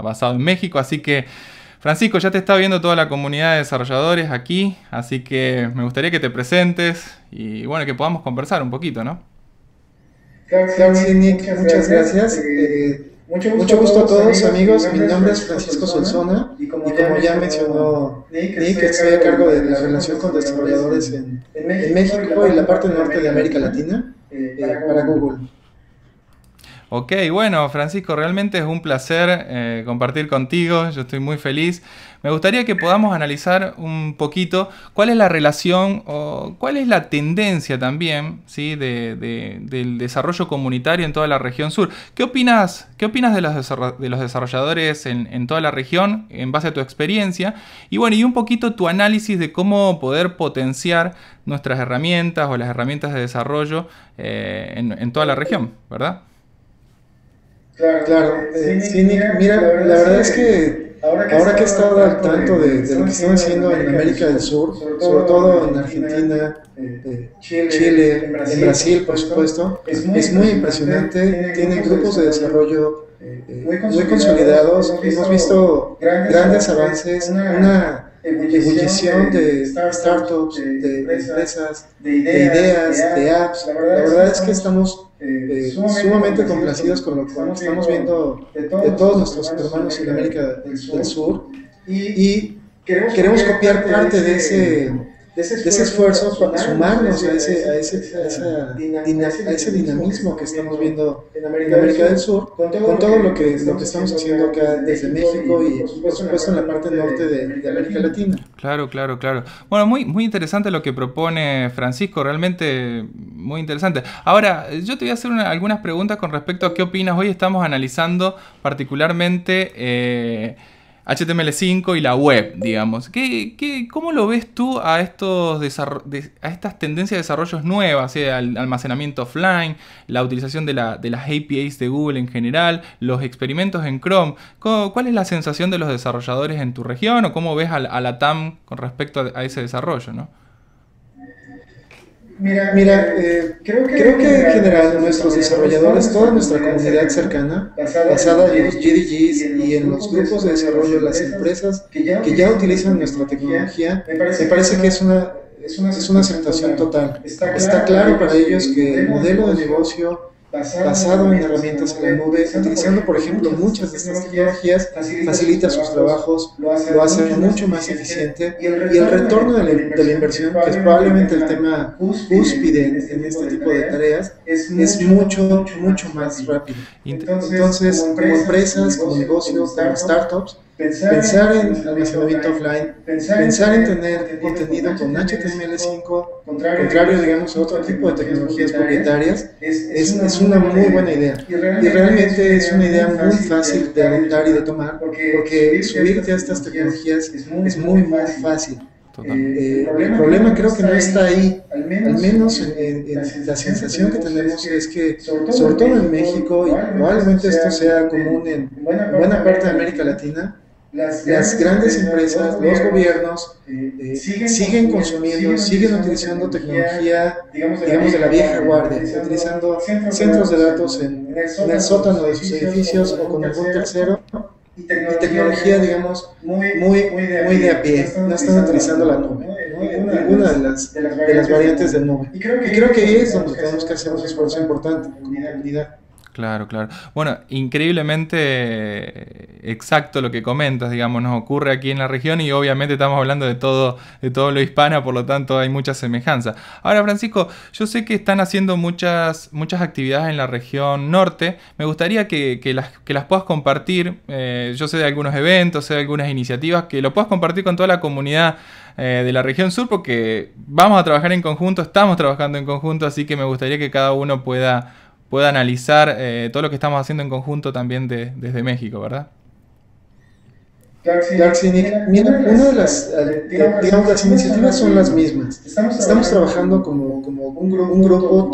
basado en México. Así que, Francisco, ya te está viendo toda la comunidad de desarrolladores aquí, así que me gustaría que te presentes y bueno, que podamos conversar un poquito, ¿no? Gracias, Muchas gracias. Eh, mucho gusto, a todos, amigos. Mi nombre es Francisco Solzona y como, ya, mencionó Nick, estoy a cargo de la relación con desarrolladores en, México, y la parte norte de América Latina eh, eh, para Google. Ok, bueno, Francisco, realmente es un placer eh, compartir contigo, yo estoy muy feliz. Me gustaría que podamos analizar un poquito cuál es la relación o cuál es la tendencia también ¿sí? del desarrollo comunitario en toda la región sur. ¿Qué opinas, qué opinas de, los desarrolladores en, toda la región en base a tu experiencia? Y bueno, y un poquito tu análisis de cómo poder potenciar nuestras herramientas o las herramientas de desarrollo eh, en toda la región, ¿verdad? Claro, sí, eh, mira, la verdad es que ahora que, he estado al tanto de, lo que están haciendo en América del Sur, sobre todo en Argentina, eh, eh, Chile, en Brasil, por supuesto, es muy, impresionante. tiene grupos de desarrollo muy consolidados. Hemos visto grandes avances, una ebullición de startups, de empresas, de ideas, de apps. La verdad es que estamos eh, eh, sumamente, complacidos con lo que estamos, viendo de todos, nuestros hermanos en América del Sur. y, queremos copiar parte de ese de ese esfuerzo, para sumarnos a ese, dinamismo que estamos viendo en América, del Sur, con todo, lo, que, lo que estamos haciendo acá desde México y, por supuesto, en la parte norte de, América Latina. Claro, claro, claro. Bueno, muy, muy interesante lo que propone Francisco, realmente muy interesante. Ahora, yo te voy a hacer algunas preguntas con respecto a qué opinas. Hoy estamos analizando particularmente... Eh, HTML5 y la web, digamos. ¿Qué, qué cómo lo ves tú a, estos a estas tendencias de desarrollos nuevas, eh, al almacenamiento offline, la utilización de, la, de, las APIs de Google en general, los experimentos en Chrome? ¿Cuál es la sensación de los desarrolladores en tu región o cómo ves a, a la TAM con respecto a, a ese desarrollo? ¿no? Mira, eh, creo, que, en general, nuestros desarrolladores, toda nuestra comunidad cercana, basada en los GDGs y en los grupos de desarrollo de las empresas que ya utilizan nuestra tecnología, me parece que es una, es una aceptación total. Está claro para ellos que el modelo de negocio basado en herramientas en la nube, utilizando por ejemplo muchas de estas tecnologías, facilita sus trabajos, lo hace mucho más eficiente y el retorno de la, inversión, que es probablemente el tema cúspide en este, este tipo de tareas, es mucho, mucho más rápido. Entonces, como empresas, como negocios, como startups, Pensar, en almacenamiento offline, pensar, en tener este contenido con HTML5, contrario, este digamos a otro tipo de tecnologías propietarias, es, es, una muy buena idea. Y realmente, es una idea muy fácil de adoptar y de tomar, porque subirte a estas tecnologías es muy, es muy, fácil. Eh, eh, el, problema creo que no está ahí, al menos, en, la, sensación, que, tenemos que tenemos es que, sobre todo en México, y probablemente esto sea común en buena parte de América Latina, las, grandes empresas, los gobiernos, eh, eh, siguen, consumiendo, siguen utilizando tecnología, digamos, de, la vieja guardia, utilizando centros de datos en, el, sótano de sus edificios o con algún tercero y tecnología, digamos, muy, muy, de, a pie. No están utilizando la nube, ninguna de las, de las variantes de nube. Y creo que, creo que ahí es donde tenemos que hacer un esfuerzo importante como comunidad. Claro, claro. Bueno, increíblemente eh, exacto lo que comentas, digamos, nos ocurre aquí en la región y obviamente estamos hablando de todo, de todo lo hispano, por lo tanto hay mucha semejanza. Ahora, Francisco, yo sé que están haciendo muchas, muchas actividades en la región norte. Me gustaría que, las, las puedas compartir. Eh, yo sé de algunos eventos, sé de algunas iniciativas, que lo puedas compartir con toda la comunidad eh, de la región sur, porque vamos a trabajar en conjunto, estamos trabajando en conjunto, así que me gustaría que cada uno pueda pueda analizar eh, todo lo que estamos haciendo en conjunto también desde México, ¿verdad? mira, una de eh, las, iniciativas son las mismas. Estamos trabajando como, un, grupo, un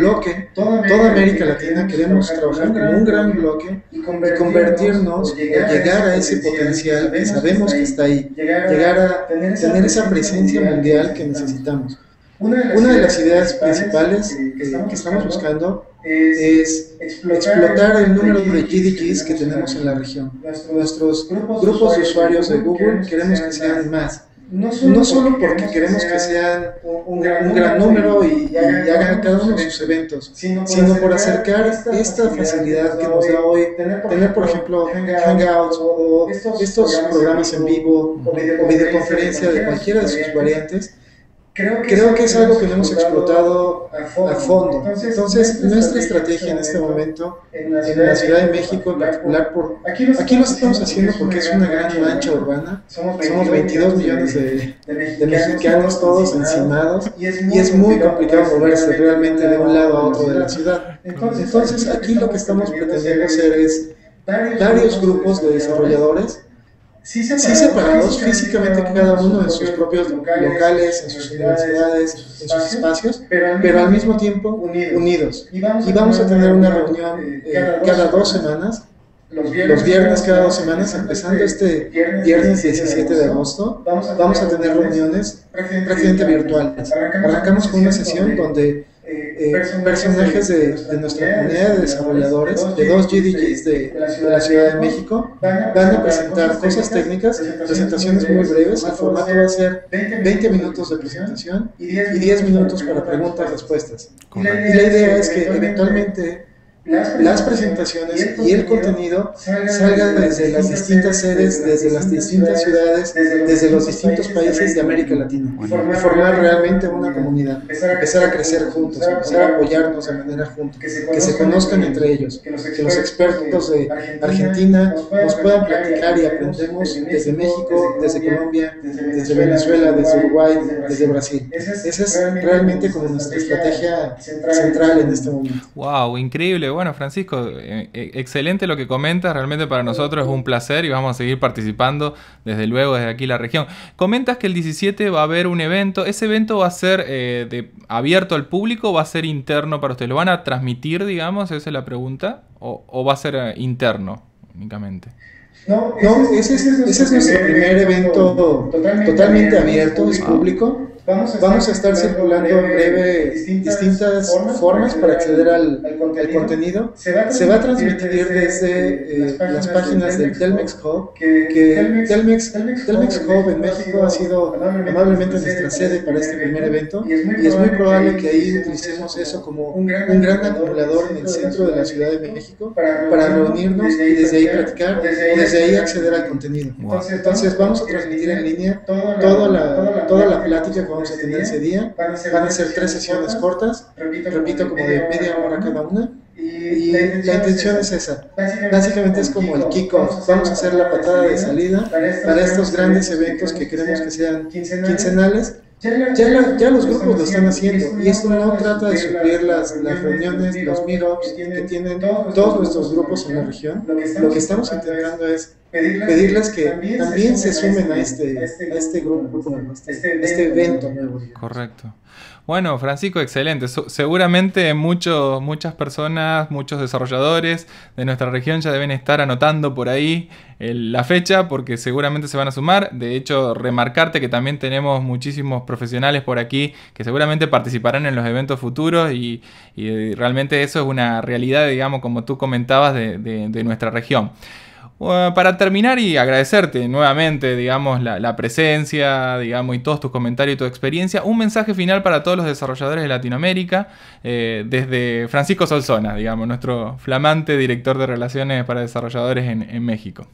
bloque, toda, América Latina, queremos trabajar como un gran bloque y convertirnos, llegar a ese potencial que sabemos que está ahí, llegar a tener esa presencia mundial que necesitamos. Una de las ideas principales que estamos buscando es explotar el número de GDGs que tenemos en la región. Nuestros grupos de usuarios de Google queremos que sean más. No solo, porque, queremos que sean un, gran, número y, y, hagan cada uno de sus eventos, sino por, acercar esta facilidad que nos da hoy, tener por ejemplo Hangouts o estos programas en vivo o videoconferencia de cualquiera de sus variantes Creo que, es algo que no hemos explotado a fondo. Entonces, nuestra estrategia en este momento, en la Ciudad, de México, en particular, por, aquí lo estamos, haciendo porque es una gran mancha urbana. Somos 22, millones de, mexicanos, todos encimados y es muy, complicado moverse realmente de un lado a otro de la ciudad. Entonces, Entonces aquí lo que estamos pretendiendo hacer es varios grupos de desarrolladores sí separados físicamente cada uno en sus propios locales, en sus universidades, en sus espacios, pero al mismo, tiempo unidos. Y, vamos a tener una reunión eh, eh, cada dos semanas los viernes, los viernes, cada dos eh, semanas, este empezando este viernes 17 de agosto, vamos a tener reuniones prácticamente virtuales. Arrancamos con una sesión donde eh, personajes de, de, nuestra comunidad de desarrolladores, de dos GDGs de, de la Ciudad de México, van a presentar cosas técnicas, presentaciones muy breves, el formato va a ser 20 minutos de presentación y 10 minutos para preguntas y respuestas. Y la idea es que eventualmente las presentaciones y el contenido salgan desde las distintas sedes, desde las distintas ciudades, desde los distintos países de América Latina formar realmente una comunidad, empezar a crecer juntos, empezar a apoyarnos de manera juntos, que se conozcan entre ellos, que los expertos de Argentina nos puedan platicar y aprendemos desde México, desde Colombia, desde Venezuela, desde Uruguay, desde Brasil. Esa es realmente como nuestra estrategia central en este, este momento. ¡Wow! Increíble bueno, Francisco, eh, eh, excelente lo que comentas, realmente para nosotros es un placer y vamos a seguir participando desde luego desde aquí la región. Comentas que el 17 va a haber un evento, ¿ese evento va a ser eh, de, abierto al público o va a ser interno para ustedes? ¿Lo van a transmitir, digamos? Esa es la pregunta, o, va a ser interno únicamente? No, ese, es, nuestro primer evento totalmente, totalmente abierto, es ah. público. Vamos a, estar circulando en breve distintas, formas, para acceder al, al, contenido. Se va a transmitir, desde, eh, eh, las, páginas del Telmex Hub, que, Telmex, en México ha sido amablemente nuestra sede para este primer evento y es muy, probable que ahí utilicemos eso como un gran, un acumulador en el centro de la Ciudad de México para reunirnos y desde ahí practicar y desde ahí acceder al contenido. Entonces vamos a transmitir en línea toda la, toda la plática vamos a este tener ese día. Van a ser, tres sesiones cortas, repito, repito como de media hora cada una. Y la intención es esa. Básicamente es como el kickoff. Vamos a hacer la patada de salida para estos grandes eventos que queremos que sean quincenales. Ya, los grupos lo están haciendo y esto no trata de suplir las, las reuniones, los meetups que tienen todos nuestros grupos en la región. Lo que estamos intentando es pedirles, que, también, se sumen a este, este, este, este grupo, este, a este, evento. Correcto. Bueno, Francisco, excelente. seguramente muchos, muchas personas, muchos desarrolladores de nuestra región ya deben estar anotando por ahí la fecha porque seguramente se van a sumar. De hecho, remarcarte que también tenemos muchísimos profesionales por aquí que seguramente participarán en los eventos futuros y, y realmente eso es una realidad, digamos, como tú comentabas, de, de, de nuestra región para terminar y agradecerte nuevamente, digamos, la, presencia, digamos, y todos tus comentarios y tu experiencia, un mensaje final para todos los desarrolladores de Latinoamérica, eh, desde Francisco Solzona, digamos, nuestro flamante director de relaciones para desarrolladores en México.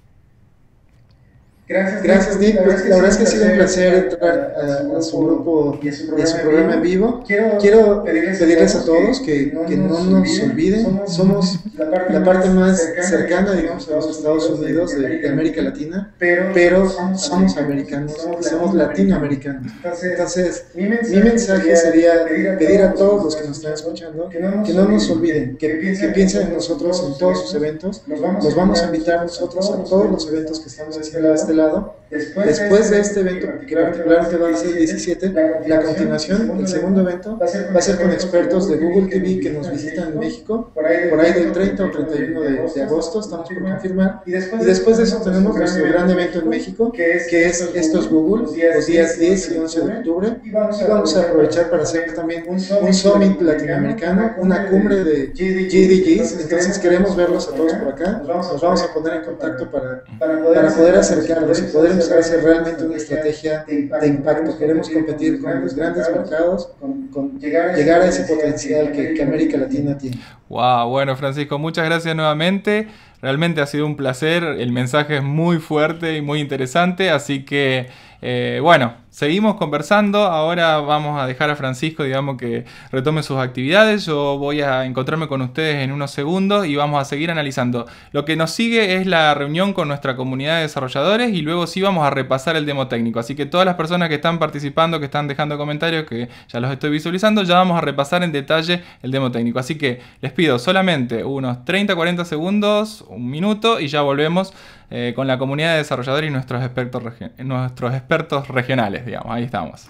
Gracias, Gracias Nick. La, verdad es que ha sido un placer entrar a, su grupo y a su programa, en vivo. Quiero, pedirles, a todos que, no nos olviden. Somos, la, parte más cercana, digamos, a los Estados Unidos de, América Latina, pero, somos, americanos, somos, latinoamericanos. Entonces, mi mensaje sería pedir a todos los que nos están escuchando que no nos olviden, que, piensen en nosotros en todos sus eventos. nos vamos a invitar nosotros a todos los eventos que estamos haciendo este lado Después, de este, este evento, que va a ser el 17, la continuación, el segundo evento, va a ser con expertos de Google TV que nos visitan en México, por ahí del 30 o 31 de, agosto, estamos por confirmar. Y después de eso tenemos nuestro gran evento en México, que es, estos Google, los días 10 y 11 de octubre, y vamos a aprovechar para hacer también un, summit latinoamericano, una cumbre de GDGs, entonces queremos verlos a todos por acá, nos vamos a poner en contacto para, para poder acercarlos y poder hacer realmente una estrategia de impacto, queremos competir con los grandes mercados, con, llegar, a ese potencial que, América Latina tiene. Wow, bueno Francisco, muchas gracias nuevamente. Realmente ha sido un placer, el mensaje es muy fuerte y muy interesante, así que eh, bueno, Seguimos conversando, ahora vamos a dejar a Francisco, digamos, que retome sus actividades. Yo voy a encontrarme con ustedes en unos segundos y vamos a seguir analizando. Lo que nos sigue es la reunión con nuestra comunidad de desarrolladores y luego sí vamos a repasar el demo técnico. Así que todas las personas que están participando, que están dejando comentarios, que ya los estoy visualizando, ya vamos a repasar en detalle el demo técnico. Así que les pido solamente unos 30, 40 segundos, un minuto y ya volvemos eh, con la comunidad de desarrolladores y nuestros expertos, nuestros expertos regionales, digamos. Ahí estamos.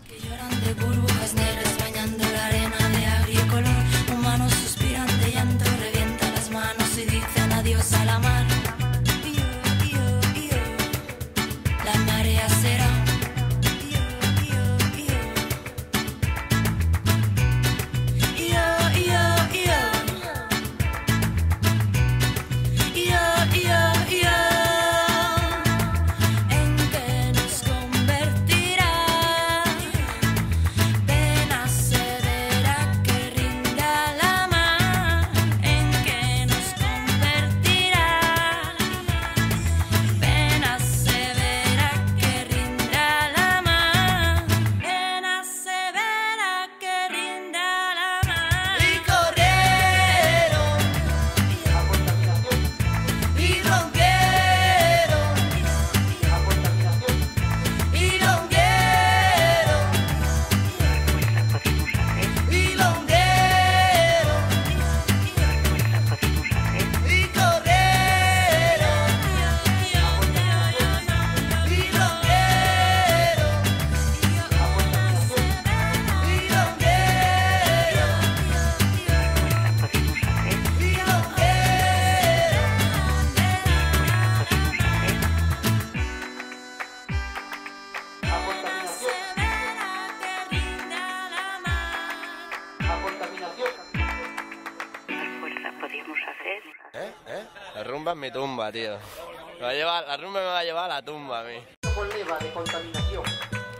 va a llevar, la rumba me va a llevar a la tumba a mí. de contaminación,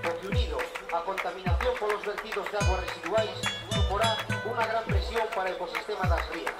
porque unidos a contaminación por los vertidos de aguas residuales suporá una gran presión para el ecosistema de las rías.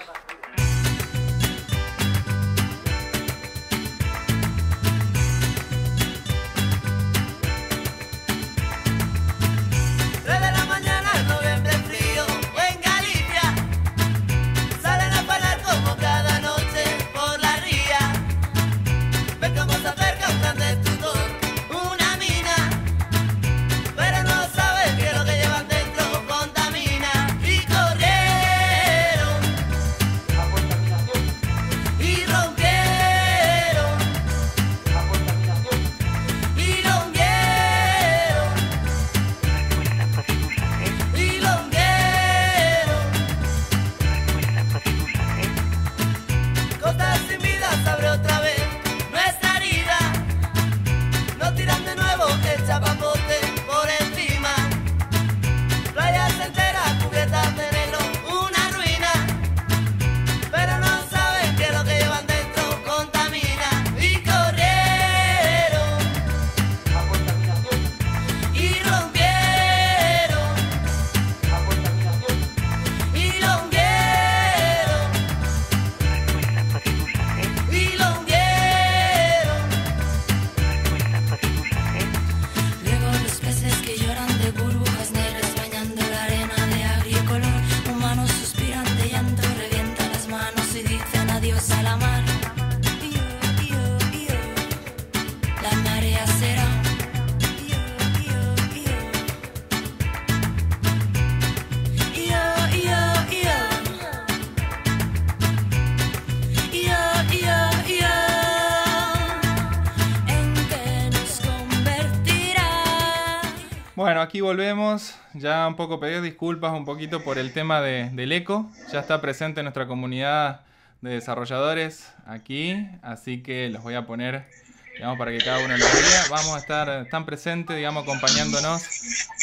volvemos. Ya un poco pedí disculpas un poquito por el tema del eco. Ya está presente nuestra comunidad de desarrolladores aquí, así que los voy a poner, digamos, para que cada uno lo vea. Vamos a estar tan presente, digamos, acompañándonos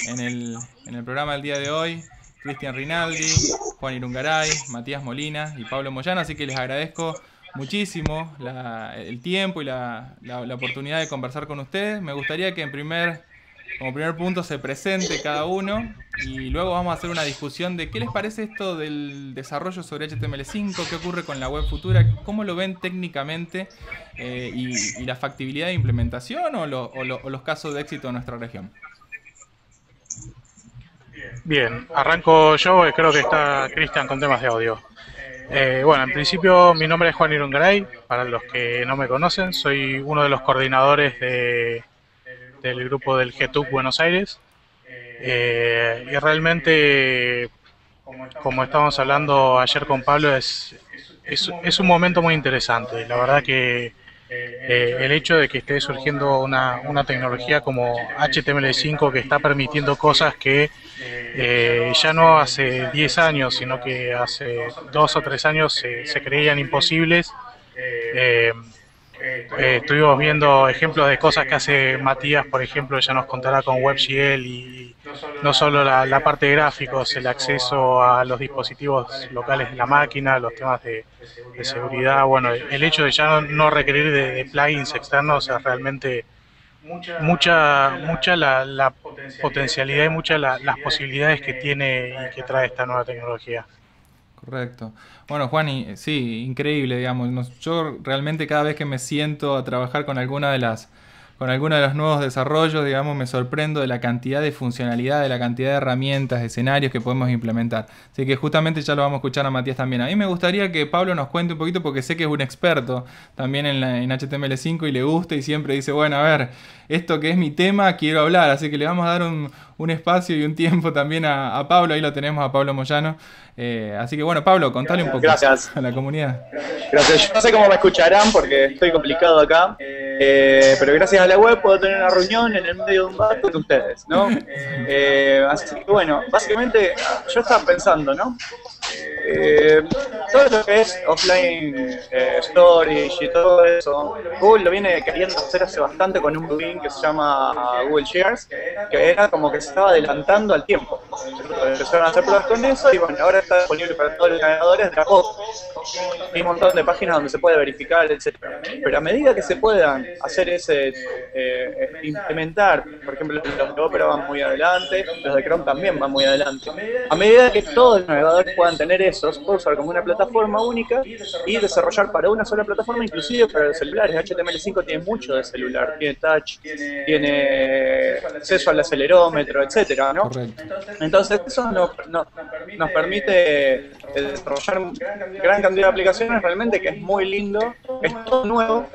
en el, en el programa del día de hoy. Cristian Rinaldi, Juan Irungaray, Matías Molina y Pablo Moyano, así que les agradezco muchísimo el tiempo y la, la oportunidad de conversar con ustedes. Me gustaría que en primer como primer punto se presente cada uno y luego vamos a hacer una discusión de qué les parece esto del desarrollo sobre HTML5, qué ocurre con la web futura, cómo lo ven técnicamente eh, y, la factibilidad de implementación o, los casos de éxito en nuestra región. Bien, arranco yo, eh, creo que está Cristian con temas de audio. Eh, bueno, en principio mi nombre es Juan Irungaray, para los que no me conocen, soy uno de los coordinadores de del grupo del GTUC Buenos Aires. Eh, y realmente, como estábamos hablando ayer con Pablo, es, es, un momento muy interesante. La verdad que eh, el hecho de que esté surgiendo una, tecnología como HTML5 que está permitiendo cosas que eh, ya no hace 10 años, sino que hace dos o tres años se creían imposibles. Eh, estuvimos viendo ejemplos de cosas que hace Matías, por ejemplo, ya nos contará con WebGL y no solo la, parte de gráficos, el acceso a los dispositivos locales de la máquina, los temas de, seguridad. Bueno, el hecho de ya no, requerir de, plugins externos es realmente mucha mucha la, potencialidad y muchas las posibilidades que tiene y que trae esta nueva tecnología. Correcto. Bueno, Juan, eh, sí, increíble, digamos. Yo realmente cada vez que me siento a trabajar con alguna de las con alguno de los nuevos desarrollos, digamos, me sorprendo de la cantidad de funcionalidad, de la cantidad de herramientas, de escenarios que podemos implementar. Así que justamente ya lo vamos a escuchar a Matías también. A mí me gustaría que Pablo nos cuente un poquito porque sé que es un experto también en, en HTML5 y le gusta y siempre dice, bueno, a ver, esto que es mi tema, quiero hablar. Así que le vamos a dar un, un espacio y un tiempo también a, Pablo. Ahí lo tenemos a Pablo Moyano. Eh, así que bueno, Pablo, contale un poco a la comunidad. Gracias. Yo no sé cómo me escucharán porque estoy complicado acá. Eh, pero gracias a la web puedo tener una reunión en el medio de un bar con ustedes, ¿no? Eh, así que bueno, básicamente yo estaba pensando, ¿no? todo lo que es offline eh, eh, storage y todo eso, Google lo viene queriendo hacer hace bastante con un plugin que se llama ah, Google Shares, que era como que se estaba adelantando al tiempo empezaron a hacer pruebas con eso y bueno, ahora está disponible para todos los navegadores de Hay un montón de páginas donde se puede verificar, etc. Pero a medida que se puedan hacer ese, eh, eh, implementar, por ejemplo, los de Opera van muy adelante, los de Chrome también van muy adelante. A medida que todos los navegadores puedan tener eso, usar como una plataforma única y desarrollar para una sola plataforma, inclusive para los celulares. HTML5 tiene mucho de celular, tiene touch, tiene acceso al acelerómetro, etcétera, ¿no? Entonces eso nos permite eh, desarrollar gran cantidad de aplicaciones realmente que es muy lindo, es todo nuevo,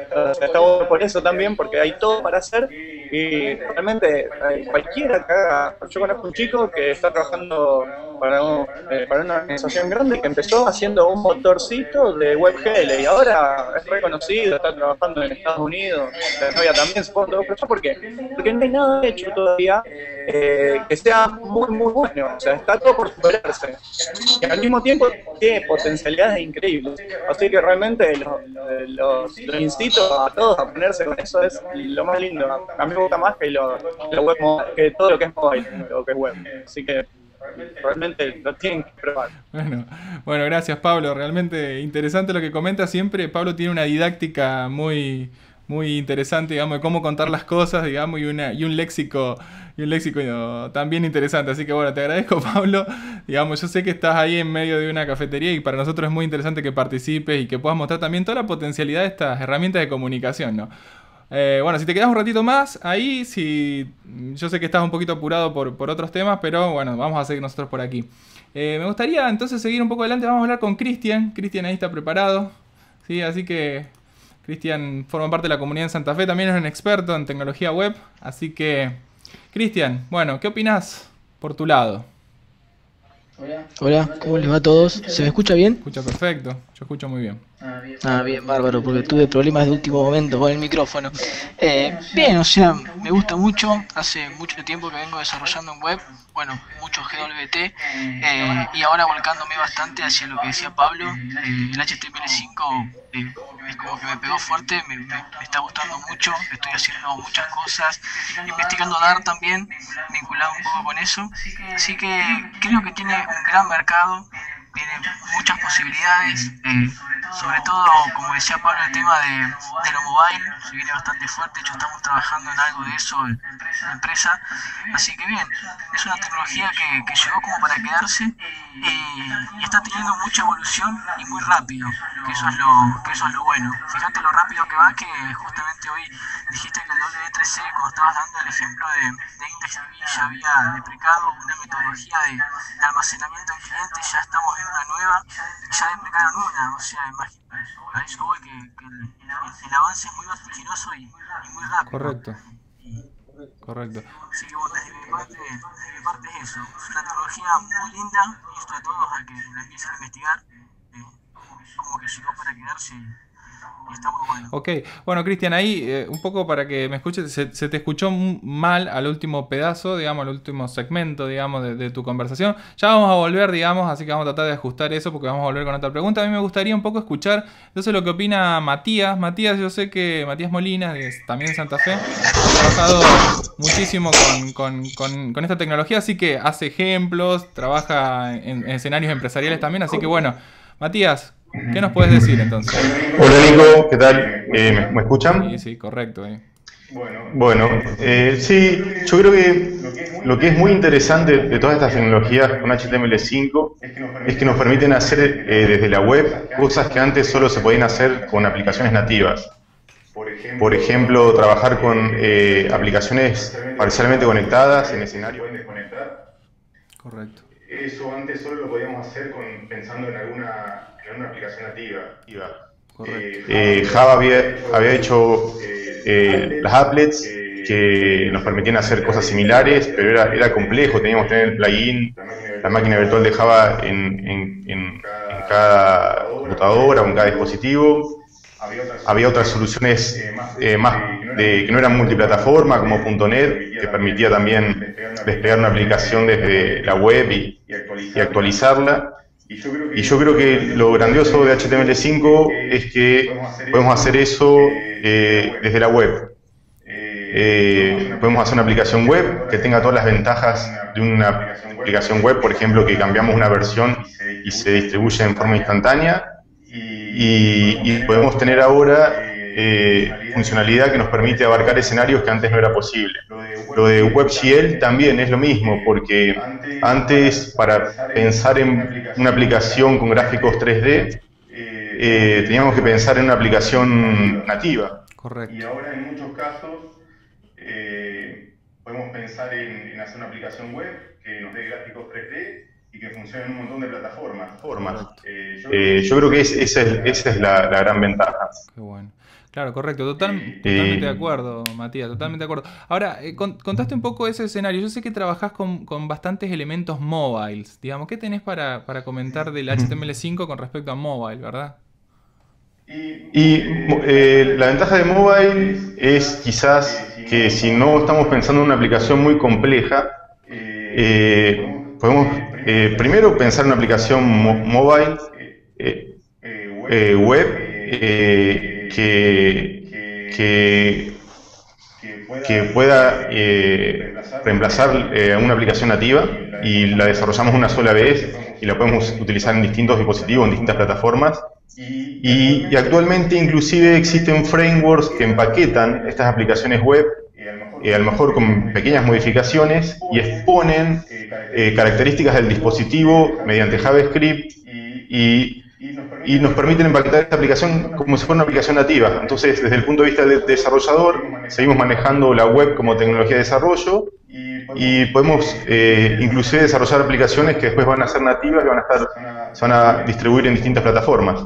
está por eso también porque hay todo para hacer y realmente eh, cualquiera que haga, yo conozco un chico que está trabajando para, un, eh, para una organización grande que empezó haciendo un motorcito de WebGL y ahora es reconocido, está trabajando en Estados Unidos, en también supongo, pero ¿por qué? Porque no hay nada hecho todavía eh, que sea muy muy bueno, o sea, está todo por superarse y al mismo tiempo tiene potencialidades increíbles, así que realmente los, incito a todos a ponerse con eso, es lo más lindo, más que, todo lo que es web. Así que realmente lo tienen que probar. Bueno, bueno, gracias Pablo, realmente interesante lo que comenta siempre. Pablo tiene una didáctica muy muy interesante, digamos, de cómo contar las cosas, digamos, y, una, y un léxico y un léxico también interesante. Así que bueno, te agradezco, Pablo. Digamos, yo sé que estás ahí en medio de una cafetería y para nosotros es muy interesante que participes y que puedas mostrar también toda la potencialidad de estas herramientas de comunicación, ¿no? Eh, bueno, si te quedas un ratito más, ahí si yo sé que estás un poquito apurado por, por otros temas, pero bueno, vamos a seguir nosotros por aquí. Eh, me gustaría entonces seguir un poco adelante, vamos a hablar con Cristian, Cristian ahí está preparado, ¿sí? así que Cristian forma parte de la comunidad en Santa Fe, también es un experto en tecnología web, así que Cristian, bueno, ¿qué opinas por tu lado? Hola, Hola, ¿cómo les va a todos? ¿Se me escucha bien? Escucha perfecto, yo escucho muy bien. Ah, bien, bárbaro, porque tuve problemas de último momento con el micrófono. Eh, bien, o sea, me gusta mucho, hace mucho tiempo que vengo desarrollando en web, bueno, mucho GWT, eh, y ahora volcándome bastante hacia lo que decía Pablo, eh, el HTML5 eh, como que me pegó fuerte, me, está gustando mucho, estoy haciendo muchas cosas, investigando Dart también, vinculado un poco con eso, así que creo que tiene un gran mercado, tiene muchas posibilidades, eh, sobre todo, como decía Pablo, el tema de, de lo mobile se viene bastante fuerte, hecho estamos trabajando en algo de eso en la empresa, así que bien, es una tecnología que, que llegó como para quedarse eh, y está teniendo mucha evolución y muy rápido, que eso es lo, que eso es lo bueno. Fíjate lo rápido que va, que justamente hoy dijiste que el W3C, cuando estabas dando el ejemplo de, de Index ya había deprecado una metodología de, almacenamiento en cliente, ya estamos una nueva, ya despecaron una, o sea, imagínate, a eso voy, que, el, avance es muy vertiginoso y, muy rápido. Correcto. Correcto. Sí, bueno, desde mi parte, de mi parte es eso. Es una tecnología muy linda, esto a todos a que la empiecen a investigar, eh, como que llegó para quedarse Está muy bueno. Ok, bueno Cristian, ahí eh, un poco para que me escuches, se, te escuchó mal al último pedazo, digamos, al último segmento, digamos, de, tu conversación. Ya vamos a volver, digamos, así que vamos a tratar de ajustar eso porque vamos a volver con otra pregunta. A mí me gustaría un poco escuchar, entonces, lo que opina Matías. Matías, yo sé que Matías Molina, es también de Santa Fe, ha trabajado muchísimo con, esta tecnología, así que hace ejemplos, trabaja en escenarios empresariales también, así que bueno. Matías, ¿Qué nos puedes decir entonces? Hola Nico, ¿qué tal? Eh, ¿me, escuchan? Sí, sí, correcto. Bueno, eh, sí, yo creo que lo que es muy interesante de todas estas tecnologías con HTML5 es que nos permiten hacer eh, desde la web cosas que antes solo se podían hacer con aplicaciones nativas. Por ejemplo, trabajar con aplicaciones parcialmente conectadas en escenario. Correcto. Eso antes solo lo podíamos hacer pensando en alguna, en aplicación nativa. Eh, eh, Java había, hecho eh, las applets que nos permitían hacer cosas similares, pero era, era complejo, teníamos que tener el plugin, la máquina virtual de Java en, en, en cada computadora o en cada dispositivo había otras, soluciones eh, más, eh, de, que no eran multiplataforma, como .NET, que permitía también desplegar una aplicación desde la web y, actualizarla. Y yo creo que lo grandioso de HTML5 es que podemos hacer eso eh, desde la web. podemos hacer una aplicación web que tenga todas las ventajas de una aplicación web, por ejemplo, que cambiamos una versión y se distribuye en forma instantánea, y, podemos tener ahora eh, funcionalidad que nos permite abarcar escenarios que antes no era posible. Lo de WebGL también es lo mismo, porque antes para pensar en una aplicación con gráficos 3D, eh, teníamos que pensar en una aplicación nativa. Correcto. Y ahora en muchos casos eh, podemos pensar en hacer una aplicación web que nos dé gráficos 3D y que funciona en un montón de plataformas. Formas. Eh, eh, yo, creo que esa es, la, gran ventaja. Qué bueno. Claro, correcto. totalmente de eh, acuerdo, Matías, totalmente de acuerdo. Ahora, contaste un poco ese escenario. Yo sé que trabajás con, bastantes elementos mobiles. Digamos, ¿qué tenés para, comentar del HTML5 con respecto a mobile, verdad? Y la ventaja de mobile es quizás que si no estamos pensando en una aplicación muy compleja, podemos eh, primero pensar en una aplicación mobile, eh, eh, web, que, pueda reemplazar una aplicación nativa y la desarrollamos una sola vez y la podemos utilizar en distintos dispositivos, en distintas plataformas. y, actualmente inclusive existen frameworks que empaquetan estas aplicaciones web a lo mejor con pequeñas modificaciones, y exponen eh, características del dispositivo mediante JavaScript y, nos permiten empaquetar esta aplicación como si fuera una aplicación nativa. Entonces, desde el punto de vista del desarrollador, seguimos manejando la web como tecnología de desarrollo y podemos eh, inclusive desarrollar aplicaciones que después van a ser nativas, que van a estar, se van a distribuir en distintas plataformas.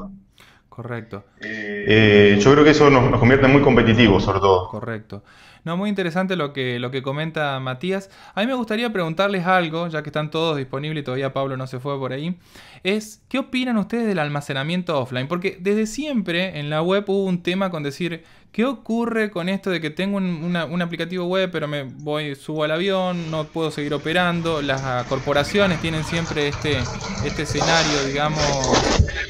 Correcto. Eh, yo creo que eso nos, nos convierte en muy competitivos, sobre todo. Correcto. No, muy interesante lo que, lo que comenta Matías. A mí me gustaría preguntarles algo, ya que están todos disponibles y todavía Pablo no se fue por ahí. Es, ¿qué opinan ustedes del almacenamiento offline? Porque desde siempre en la web hubo un tema con decir, ¿qué ocurre con esto de que tengo un, aplicativo web, pero me voy, subo al avión, no puedo seguir operando? Las corporaciones tienen siempre este, este escenario, digamos,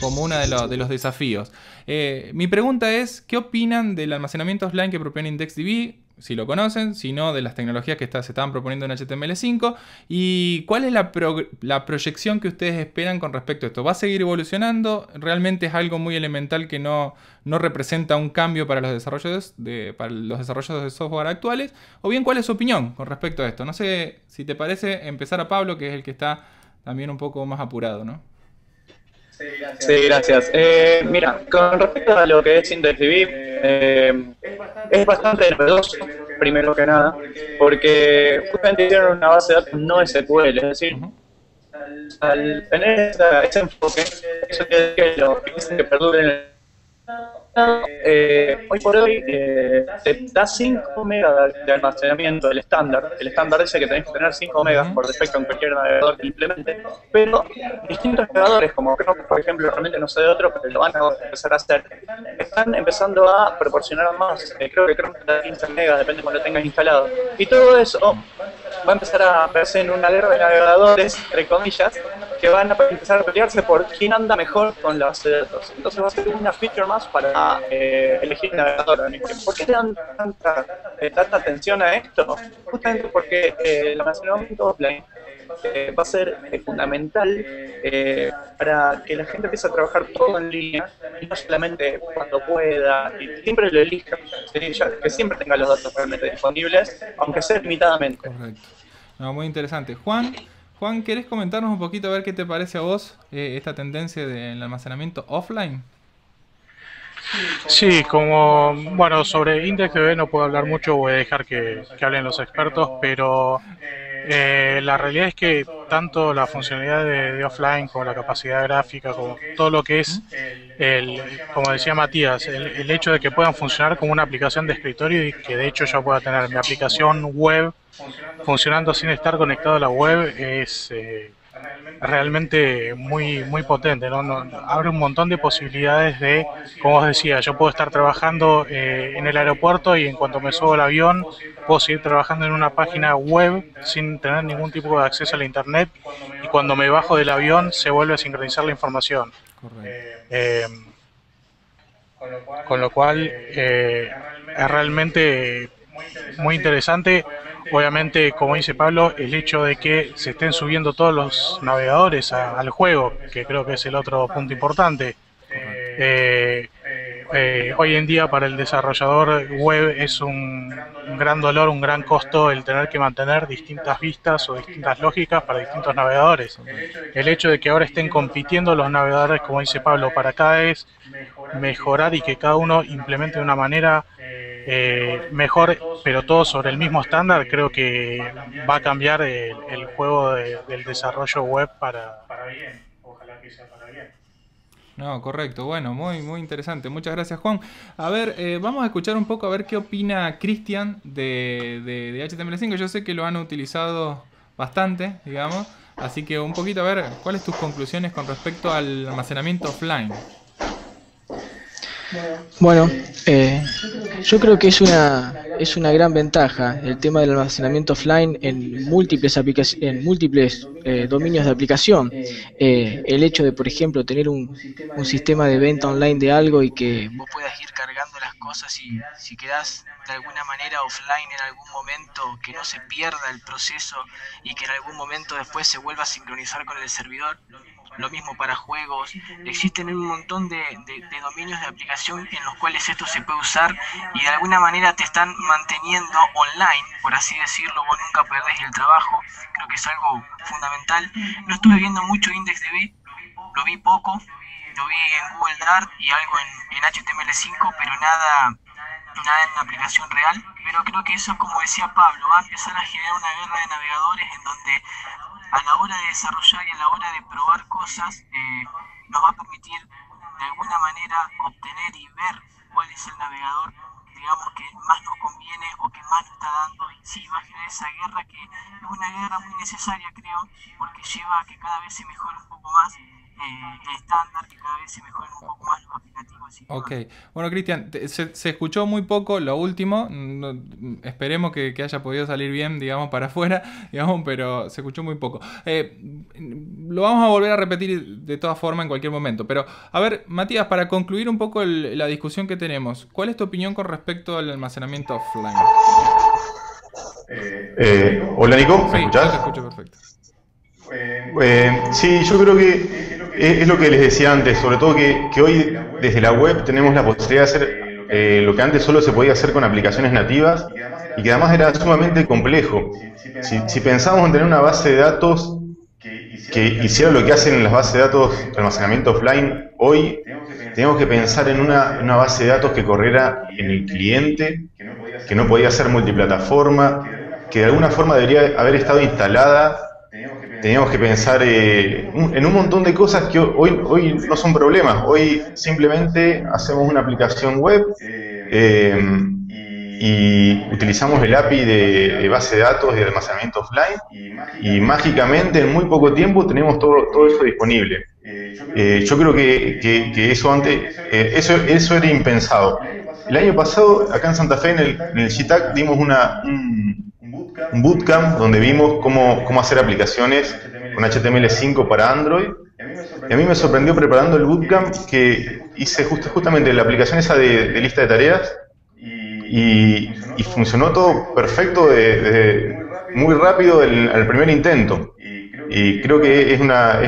como uno de, los desafíos. Eh, mi pregunta es, ¿qué opinan del almacenamiento offline que propone IndexDB? si lo conocen, sino de las tecnologías que se estaban proponiendo en HTML5 y cuál es la, proyección que ustedes esperan con respecto a esto. ¿Va a seguir evolucionando? ¿Realmente es algo muy elemental que no, no representa un cambio para los, desarrollos de, para los desarrollos de software actuales? ¿O bien cuál es su opinión con respecto a esto? No sé si te parece empezar a Pablo, que es el que está también un poco más apurado, ¿no? Sí, gracias. Eh, mira, con respecto a lo que es index eh, es bastante novedoso, primero que nada, porque justamente tienen una base de datos no SQL, es decir, al tener ese enfoque, eso quiere decir que los que perduren eh, hoy por hoy eh, te da 5 megas de almacenamiento el estándar. El estándar dice que tenés que tener 5 megas por defecto en cualquier navegador que implemente, pero distintos navegadores, como Chrome, por ejemplo, realmente no sé de otro, pero lo van a empezar a hacer, están empezando a proporcionar más. Eh, creo que Chrome da 15 megas, depende de cuando lo tengas instalado. Y todo eso va a empezar a verse en una guerra de navegadores, entre comillas, que van a empezar a pelearse por quién anda mejor con la base de datos. Entonces va a ser una feature más para eh, elegir navegador. Este ¿Por qué le dan tanta, eh, tanta atención a esto? Justamente porque el eh, almacenamiento offline eh, va a ser fundamental para que la gente empiece a trabajar todo en línea y no solamente cuando pueda, y siempre lo elija, que siempre tenga los datos realmente disponibles, aunque sea limitadamente. Correcto. muy interesante. Juan, Juan, ¿querés comentarnos un poquito a ver qué te parece a vos esta tendencia del almacenamiento offline? Sí, como, bueno, sobre IndexDB no puedo hablar mucho, voy a dejar que, hablen los expertos, pero eh, la realidad es que tanto la funcionalidad de, offline como la capacidad gráfica, como todo lo que es, el, como decía Matías, el, hecho de que puedan funcionar como una aplicación de escritorio y que de hecho yo pueda tener mi aplicación web funcionando sin estar conectado a la web es... Eh, realmente muy, muy potente, ¿no? abre un montón de posibilidades de, como os decía, yo puedo estar trabajando eh, en el aeropuerto y en cuanto me subo al avión, puedo seguir trabajando en una página web sin tener ningún tipo de acceso a la internet y cuando me bajo del avión se vuelve a sincronizar la información. Eh, eh, con lo cual, es realmente muy interesante Obviamente, como dice Pablo, el hecho de que se estén subiendo todos los navegadores al juego, que creo que es el otro punto importante. Eh, eh, hoy en día para el desarrollador web es un, gran dolor, un gran costo el tener que mantener distintas vistas o distintas lógicas para distintos navegadores. El hecho de que ahora estén compitiendo los navegadores, como dice Pablo, para cada es mejorar y que cada uno implemente de una manera eh, mejor, pero todo sobre el mismo estándar, creo que va a cambiar el, juego del desarrollo web para, bien. Ojalá que sea para bien. No, correcto. Bueno, muy, muy interesante. Muchas gracias, Juan. A ver, eh, vamos a escuchar un poco a ver qué opina Cristian de, de, HTML5. Yo sé que lo han utilizado bastante, digamos. Así que un poquito a ver, ¿cuáles tus conclusiones con respecto al almacenamiento offline? Bueno, eh, yo creo que es una es una gran ventaja el tema del almacenamiento offline en múltiples en múltiples eh, dominios de aplicación. Eh, el hecho de, por ejemplo, tener un, un, sistema de venta online de algo y que vos puedas ir cargando las cosas y si quedás de alguna manera offline en algún momento, que no se pierda el proceso y que en algún momento después se vuelva a sincronizar con el servidor lo mismo para juegos. Existen un montón de, de, dominios de aplicación en los cuales esto se puede usar y de alguna manera te están manteniendo online, por así decirlo, vos nunca perdés el trabajo, creo que es algo fundamental. No estuve viendo mucho Index lo vi poco, lo vi en Google Dart y algo en, en HTML5, pero nada nada en la aplicación real, pero creo que eso, como decía Pablo, va a empezar a generar una guerra de navegadores en donde a la hora de desarrollar y a la hora de probar cosas, eh, nos va a permitir de alguna manera obtener y ver cuál es el navegador, digamos, que más nos conviene o que más nos está dando. sí, va a generar esa guerra que es una guerra muy necesaria, creo, porque lleva a que cada vez se mejore un poco más estándar que cada vez se mejora un poco más los aplicativos. Ok, bueno Cristian, se, escuchó muy poco lo último, esperemos que, haya podido salir bien, digamos, para afuera, digamos, pero se escuchó muy poco. Eh, lo vamos a volver a repetir de todas formas en cualquier momento, pero a ver, Matías, para concluir un poco la discusión que tenemos, ¿cuál es tu opinión con respecto al almacenamiento offline? Eh, eh, hola Nico, ¿me escucho perfecto. sí, yo creo que es lo que les decía antes, sobre todo que, hoy desde la web tenemos la posibilidad de hacer eh, lo que antes solo se podía hacer con aplicaciones nativas y que además era sumamente complejo. Si, pensamos en tener una base de datos que hiciera lo que hacen las bases de datos de almacenamiento offline hoy, tenemos que pensar en una, una, base de datos que corriera en el cliente, que no podía ser multiplataforma, que de alguna forma debería haber estado instalada teníamos que pensar eh, en un montón de cosas que hoy, hoy no son problemas. Hoy simplemente hacemos una aplicación web eh, y utilizamos el API de, base de datos y de almacenamiento offline y mágicamente en muy poco tiempo tenemos todo, todo eso disponible. Eh, yo creo que, eso antes, eso, eso era impensado. El año pasado, acá en Santa Fe, en el, en dimos una, un bootcamp donde vimos cómo, cómo hacer aplicaciones con HTML5 para Android. Y a mí me sorprendió preparando el bootcamp que hice justo, justamente la aplicación esa de, lista de tareas y, funcionó todo perfecto, de, muy rápido el, al primer intento. Y creo que es una,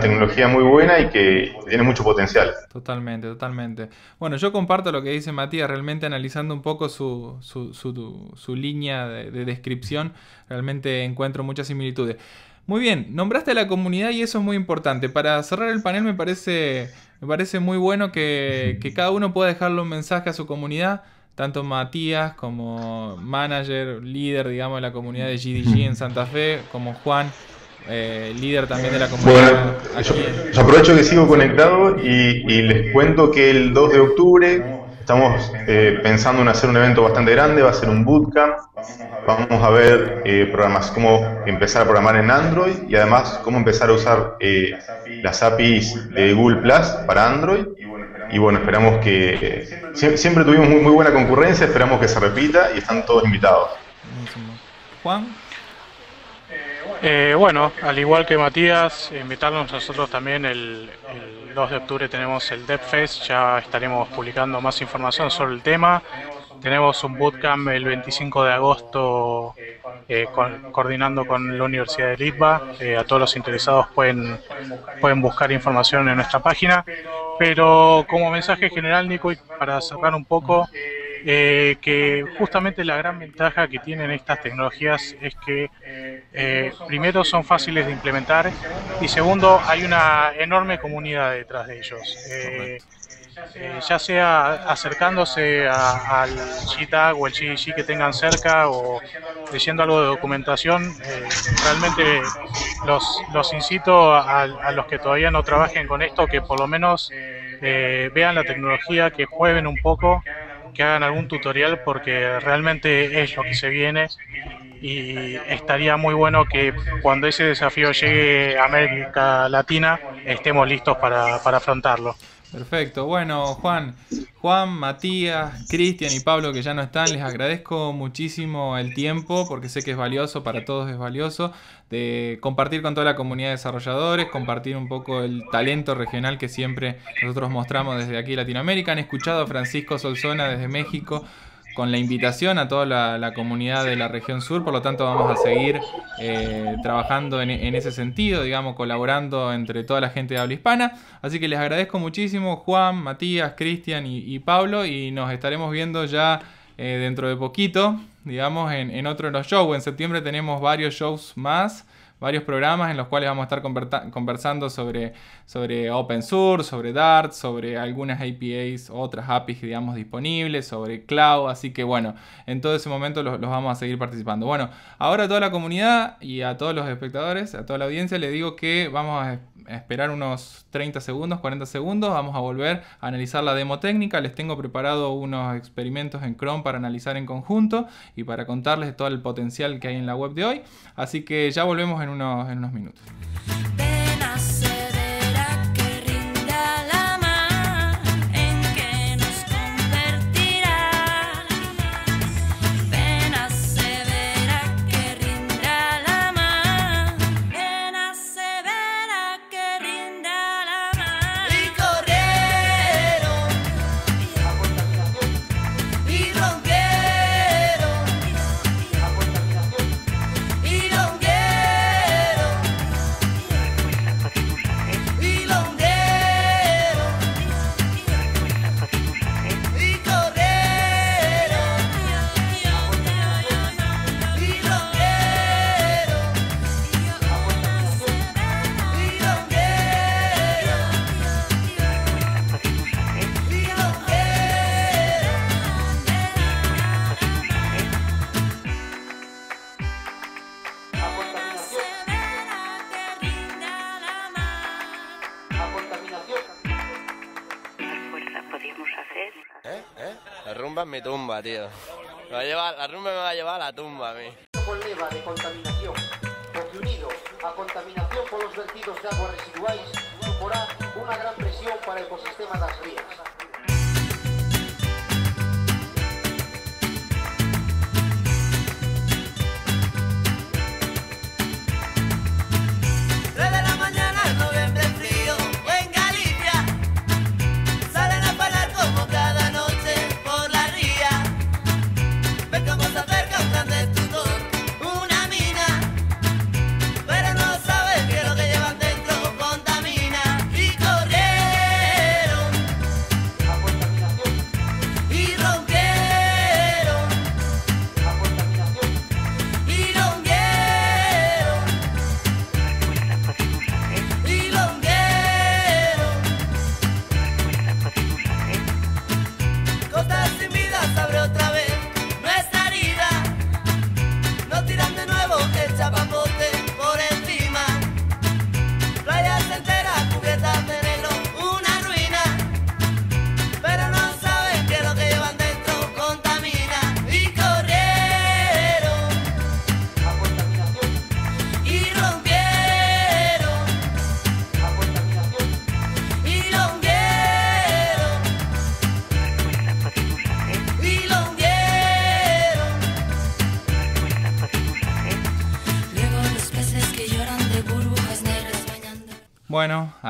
tecnología muy buena y que tiene mucho potencial. Totalmente, totalmente. Bueno, yo comparto lo que dice Matías, realmente analizando un poco su, su, su, línea de, descripción, realmente encuentro muchas similitudes. Muy bien, nombraste a la comunidad y eso es muy importante. Para cerrar el panel me parece, me parece muy bueno que, que, cada uno pueda dejarle un mensaje a su comunidad, tanto Matías como manager, líder, digamos, de la comunidad de GDG en Santa Fe, como Juan, eh, líder también de la comunidad. yo, aprovecho que sigo conectado y, les cuento que el 2 de octubre estamos eh, pensando en hacer un evento bastante grande, va a ser un bootcamp. Vamos a ver eh, programas, cómo empezar a programar en Android y además cómo empezar a usar las APIs de Google Plus para Android y bueno, esperamos que... Siempre, tuvimos muy, buena concurrencia, esperamos que se repita y están todos invitados. Juan. Eh, bueno, al igual que Matías, invitarnos nosotros también el, 2 de octubre tenemos el DevFest, ya estaremos publicando más información sobre el tema. Tenemos un bootcamp el 25 de agosto eh, coordinando con la Universidad de Litva. Eh, a todos los interesados pueden, pueden buscar información en nuestra página. Pero como mensaje general, Nico, y para cerrar un poco, eh, que justamente la gran ventaja que tienen estas tecnologías es que eh, primero son fáciles de implementar y segundo hay una enorme comunidad detrás de ellos. Eh, ya sea acercándose al GTAG o el GDG que tengan cerca o leyendo algo de documentación, realmente los, los incito a, a, los que todavía no trabajen con esto que por lo menos vean la tecnología, que jueguen un poco que hagan algún tutorial porque realmente es lo que se viene y estaría muy bueno que cuando ese desafío llegue a América Latina estemos listos para, para afrontarlo. Perfecto. Bueno, Juan, Juan, Matías, Cristian y Pablo que ya no están, les agradezco muchísimo el tiempo porque sé que es valioso, para todos es valioso, de compartir con toda la comunidad de desarrolladores, compartir un poco el talento regional que siempre nosotros mostramos desde aquí Latinoamérica. Han escuchado a Francisco Solzona desde México con la invitación a toda la, comunidad de la región sur, por lo tanto vamos a seguir eh, trabajando en, ese sentido, digamos, colaborando entre toda la gente de habla hispana. Así que les agradezco muchísimo, Juan, Matías, Cristian y, Pablo, y nos estaremos viendo ya eh, dentro de poquito, digamos, en, en otro de los shows. En septiembre tenemos varios shows más varios programas en los cuales vamos a estar conversando sobre, sobre open source, sobre Dart, sobre algunas APIs, otras APIs, digamos, disponibles, sobre cloud. Así que bueno, en todo ese momento los, los vamos a seguir participando. Bueno, ahora a toda la comunidad y a todos los espectadores, a toda la audiencia, le digo que vamos a esperar unos 30 segundos, 40 segundos, vamos a volver a analizar la demo técnica, les tengo preparado unos experimentos en Chrome para analizar en conjunto y para contarles todo el potencial que hay en la web de hoy, así que ya volvemos en unos, en unos minutos. podíamos hacer. ¿Eh? ¿Eh? La rumba me tumba, tío. Me va a llevar, la rumba me va a llevar a la tumba a mí. Leva de contaminación, porque unido a contaminación por los vertidos de aguas residuales, suporá una gran presión para el ecosistema de las rías.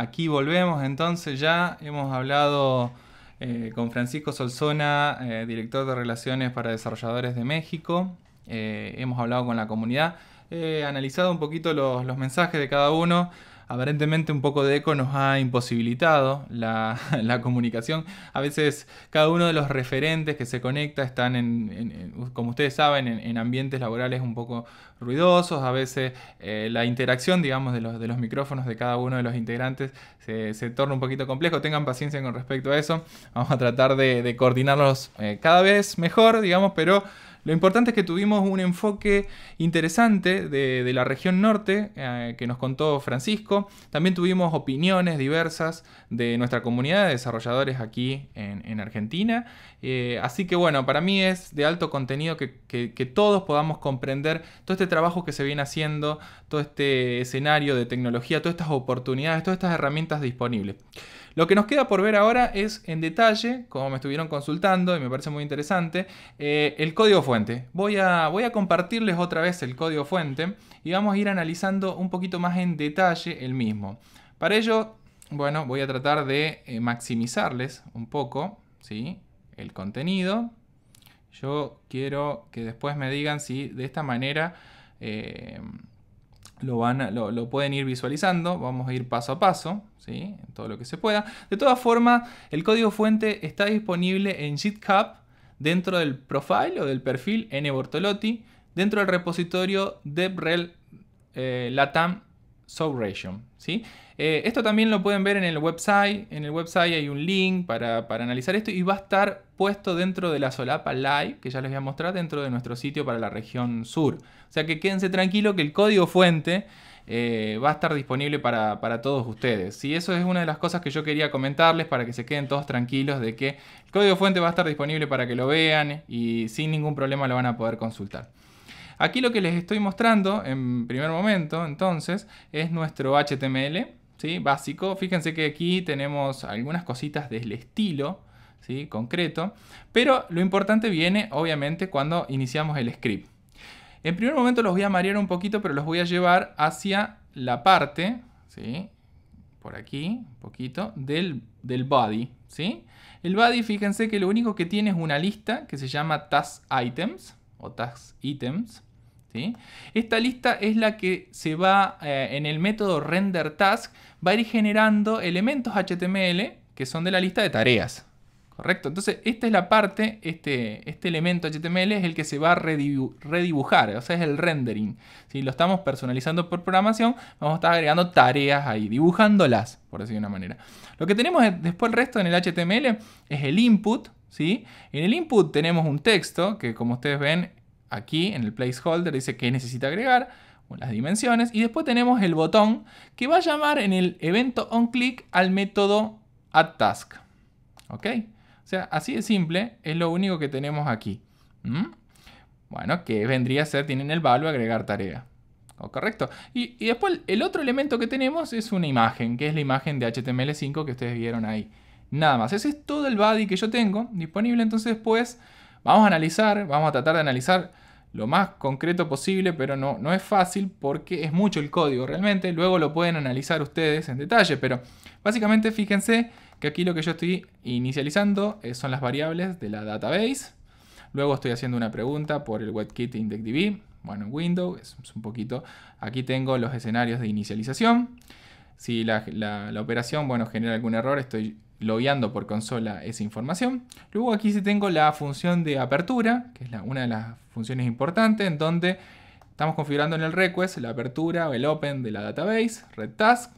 aquí volvemos entonces ya. Hemos hablado eh, con Francisco Solzona, eh, director de Relaciones para Desarrolladores de México. Eh, hemos hablado con la comunidad, analizado un poquito los mensajes de cada uno. Aparentemente un poco de eco nos ha imposibilitado la, comunicación. A veces cada uno de los referentes que se conecta están, en, como ustedes saben, en, ambientes laborales un poco ruidosos. A veces eh, la interacción, digamos, de los, de los micrófonos de cada uno de los integrantes se, torna un poquito complejo. Tengan paciencia con respecto a eso. Vamos a tratar de, coordinarlos eh, cada vez mejor, digamos, pero... Lo importante es que tuvimos un enfoque interesante de, la región norte eh, que nos contó Francisco. También tuvimos opiniones diversas de nuestra comunidad de desarrolladores aquí en, Argentina. Eh, así que bueno, para mí es de alto contenido que todos podamos comprender todo este trabajo que se viene haciendo, todo este escenario de tecnología, todas estas oportunidades, todas estas herramientas disponibles. Lo que nos queda por ver ahora es en detalle, como me estuvieron consultando y me parece muy interesante, eh, el código fuente. Voy a, compartirles otra vez el código fuente y vamos a ir analizando un poquito más en detalle el mismo. Para ello, bueno, voy a tratar de eh, maximizarles un poco el contenido. Yo quiero que después me digan si de esta manera... Eh, lo, van lo, pueden ir visualizando, vamos a ir paso a paso, ¿sí? en todo lo que se pueda. De todas formas, el código fuente está disponible en GitHub dentro del profile o del perfil N. Bortolotti, dentro del repositorio DevRel eh, Latam ¿sí? Eh, esto también lo pueden ver en el website. En el website hay un link para, para, analizar esto y va a estar puesto dentro de la solapa live, que ya les voy a mostrar, dentro de nuestro sitio para la región sur. O sea que quédense tranquilos que el código fuente eh, va a estar disponible para, todos ustedes. Y Eso es una de las cosas que yo quería comentarles para que se queden todos tranquilos de que el código fuente va a estar disponible para que lo vean y sin ningún problema lo van a poder consultar. Aquí lo que les estoy mostrando en primer momento, entonces, es nuestro HTML, ¿sí? Básico. Fíjense que aquí tenemos algunas cositas del estilo, ¿sí? Concreto. Pero lo importante viene, obviamente, cuando iniciamos el script. En primer momento los voy a marear un poquito, pero los voy a llevar hacia la parte, ¿sí? Por aquí, un poquito, del, body, ¿sí? El body, fíjense que lo único que tiene es una lista que se llama task items, o task items. Esta lista es la que se va eh, en el método render task, va a ir generando elementos HTML que son de la lista de tareas. Correcto, entonces esta es la parte, este, este elemento HTML es el que se va a redibujar, o sea, es el rendering. Si lo estamos personalizando por programación, vamos a estar agregando tareas ahí, dibujándolas, por decir de una manera. Lo que tenemos después el resto en el HTML es el input, en el input tenemos un texto que como ustedes ven aquí en el placeholder dice que necesita agregar las dimensiones y después tenemos el botón que va a llamar en el evento onClick al método addTask. ¿Ok? O sea, así de simple es lo único que tenemos aquí. Bueno, que vendría a ser, tienen el valor agregar tarea. correcto? y después el otro elemento que tenemos es una imagen, que es la imagen de HTML5 que ustedes vieron ahí. Nada más. Ese es todo el body que yo tengo disponible. Entonces, pues, vamos a analizar, vamos a tratar de analizar lo más concreto posible, pero no, no es fácil porque es mucho el código realmente. Luego lo pueden analizar ustedes en detalle, pero básicamente fíjense que aquí lo que yo estoy inicializando eh, son las variables de la database. Luego estoy haciendo una pregunta por el WebKit IndexDB Bueno, en Windows es un poquito... Aquí tengo los escenarios de inicialización. Si la, la operación bueno, genera algún error, estoy logueando por consola esa información. Luego aquí sí tengo la función de apertura, que es una de las funciones importantes, en donde estamos configurando en el request la apertura o el open de la database, red task.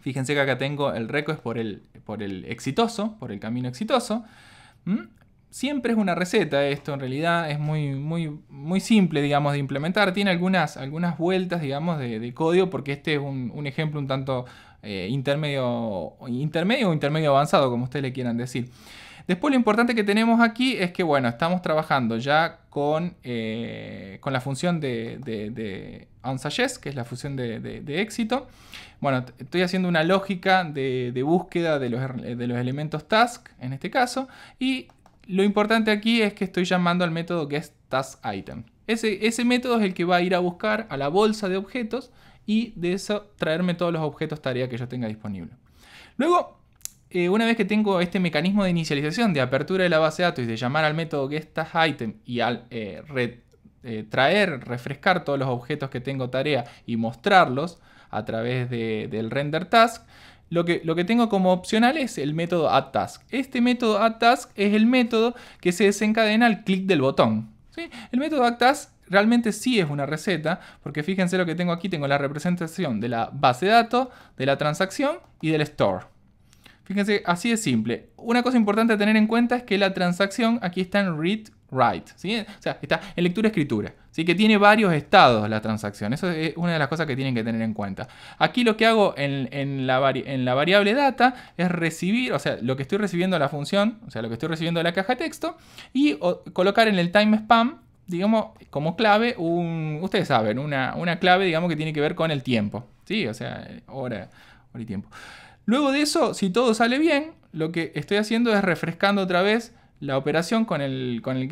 Fíjense que acá tengo el request por el, por el exitoso, por el camino exitoso. ¿Mm? Siempre es una receta esto, en realidad es muy, muy, muy simple, digamos, de implementar. Tiene algunas, algunas vueltas, digamos, de, código, porque este es un ejemplo un tanto eh, intermedio, intermedio o intermedio avanzado, como ustedes le quieran decir. Después lo importante que tenemos aquí es que, bueno, estamos trabajando ya con, eh, con la función de, de, que es la función de, éxito. Bueno, estoy haciendo una lógica de, búsqueda de los, elementos task, en este caso, y lo importante aquí es que estoy llamando al método que es Ese, ese método es el que va a ir a buscar a la bolsa de objetos y de eso traerme todos los objetos tarea que yo tenga disponible. Luego, eh, una vez que tengo este mecanismo de inicialización, de apertura de la base de datos y de llamar al método getTaskItem y al eh, eh, traer, refrescar todos los objetos que tengo tarea y mostrarlos a través del render task, lo que, lo que, tengo como opcional es el método addTask. Este método task es el método que se desencadena al clic del botón. El método addTask realmente sí es una receta, porque fíjense lo que tengo aquí, tengo la representación de la base de datos, de la transacción y del store. Fíjense, así de simple. Una cosa importante a tener en cuenta es que la transacción aquí está en read write, O sea, está en lectura-escritura, Así Que tiene varios estados la transacción. Eso es una de las cosas que tienen que tener en cuenta. Aquí lo que hago en, la, en la, variable data es recibir, o sea, lo que estoy recibiendo de la función, o sea, lo que estoy recibiendo de la caja de texto, y colocar en el time spam digamos, como clave, un, ustedes saben, una, clave, digamos, que tiene que ver con el tiempo. ¿Sí? O sea, hora, hora y tiempo. Luego de eso, si todo sale bien, lo que estoy haciendo es refrescando otra vez la operación con el, con el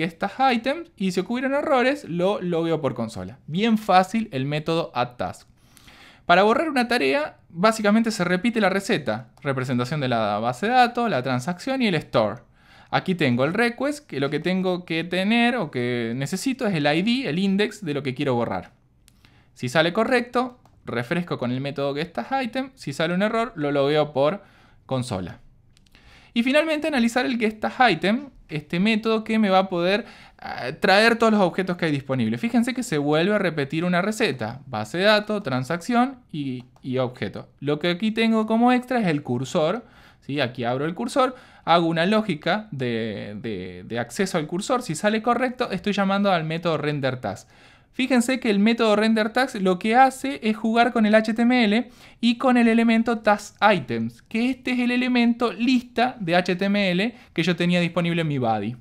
item y si ocurrieron errores, lo veo por consola. Bien fácil el método add task. Para borrar una tarea, básicamente se repite la receta, representación de la base de datos, la transacción y el store. Aquí tengo el request, que lo que tengo que tener o que necesito es el ID, el index de lo que quiero borrar. Si sale correcto, refresco con el método que Si sale un error, lo logueo por consola. Y finalmente analizar el que este método que me va a poder eh, traer todos los objetos que hay disponibles. Fíjense que se vuelve a repetir una receta, base de datos, transacción y, objeto. Lo que aquí tengo como extra es el cursor. Aquí abro el cursor hago una lógica de, acceso al cursor. Si sale correcto, estoy llamando al método render Fíjense que el método render lo que hace es jugar con el HTML y con el elemento TaskItems. items, que este es el elemento lista de HTML que yo tenía disponible en mi body.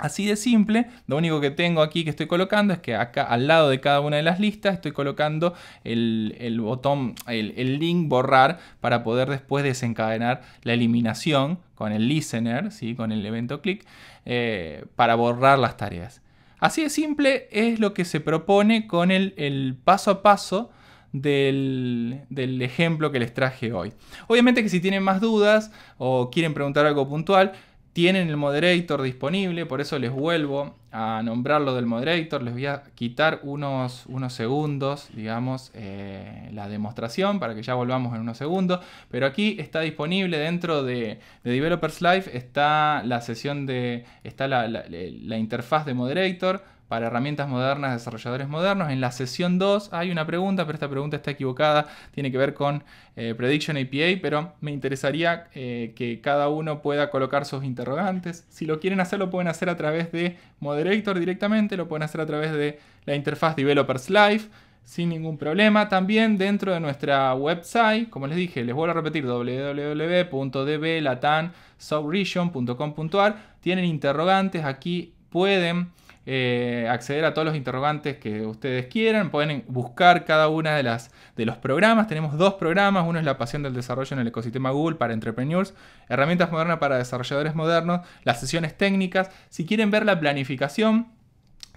Así de simple, lo único que tengo aquí que estoy colocando es que acá al lado de cada una de las listas estoy colocando el, botón, el, link borrar para poder después desencadenar la eliminación con el listener, ¿sí? con el evento click, eh, para borrar las tareas. Así de simple es lo que se propone con el, paso a paso del ejemplo que les traje hoy. Obviamente que si tienen más dudas o quieren preguntar algo puntual, tienen el moderator disponible, por eso les vuelvo a nombrarlo del moderator, les voy a quitar unos, unos segundos, digamos, eh, la demostración para que ya volvamos en unos segundos, pero aquí está disponible dentro de, de Developers Live, está la sesión de, está la, la interfaz de moderator, para herramientas modernas, desarrolladores modernos. En la sesión 2 hay una pregunta, pero esta pregunta está equivocada, tiene que ver con eh, Prediction API, pero me interesaría eh, que cada uno pueda colocar sus interrogantes. Si lo quieren hacer, lo pueden hacer a través de Moderator directamente, lo pueden hacer a través de la interfaz Developers Live. Sin ningún problema. También dentro de nuestra website, como les dije, les vuelvo a repetir www.dblatansubregion.com.ar. Tienen interrogantes aquí, pueden eh, acceder a todos los interrogantes que ustedes quieran, pueden buscar cada una de las de los programas. Tenemos dos programas, uno es la pasión del desarrollo en el ecosistema Google para entrepreneurs, herramientas modernas para desarrolladores modernos, las sesiones técnicas. Si quieren ver la planificación,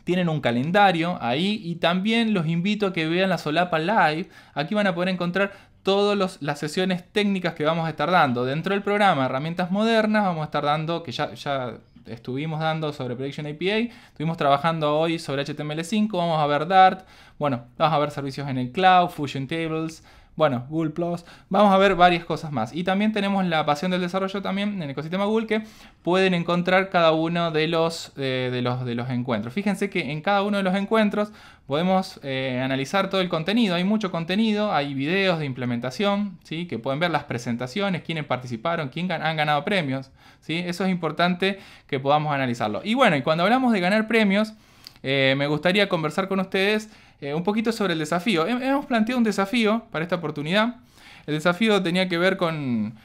tienen un calendario ahí y también los invito a que vean la solapa live. Aquí van a poder encontrar todas las sesiones técnicas que vamos a estar dando. Dentro del programa Herramientas Modernas vamos a estar dando, que ya, ya estuvimos dando sobre Prediction API, estuvimos trabajando hoy sobre HTML5, vamos a ver Dart, bueno, vamos a ver servicios en el cloud, Fusion Tables, bueno, Google Plus. Vamos a ver varias cosas más. Y también tenemos la pasión del desarrollo también en el ecosistema Google que pueden encontrar cada uno de los, eh, de los, de los encuentros. Fíjense que en cada uno de los encuentros podemos eh, analizar todo el contenido. Hay mucho contenido, hay videos de implementación, ¿sí? que pueden ver las presentaciones, quiénes participaron, quién han ganado premios. ¿sí? Eso es importante que podamos analizarlo. Y bueno, y cuando hablamos de ganar premios, eh, me gustaría conversar con ustedes eh, un poquito sobre el desafío. Hemos planteado un desafío para esta oportunidad. El desafío tenía que ver con,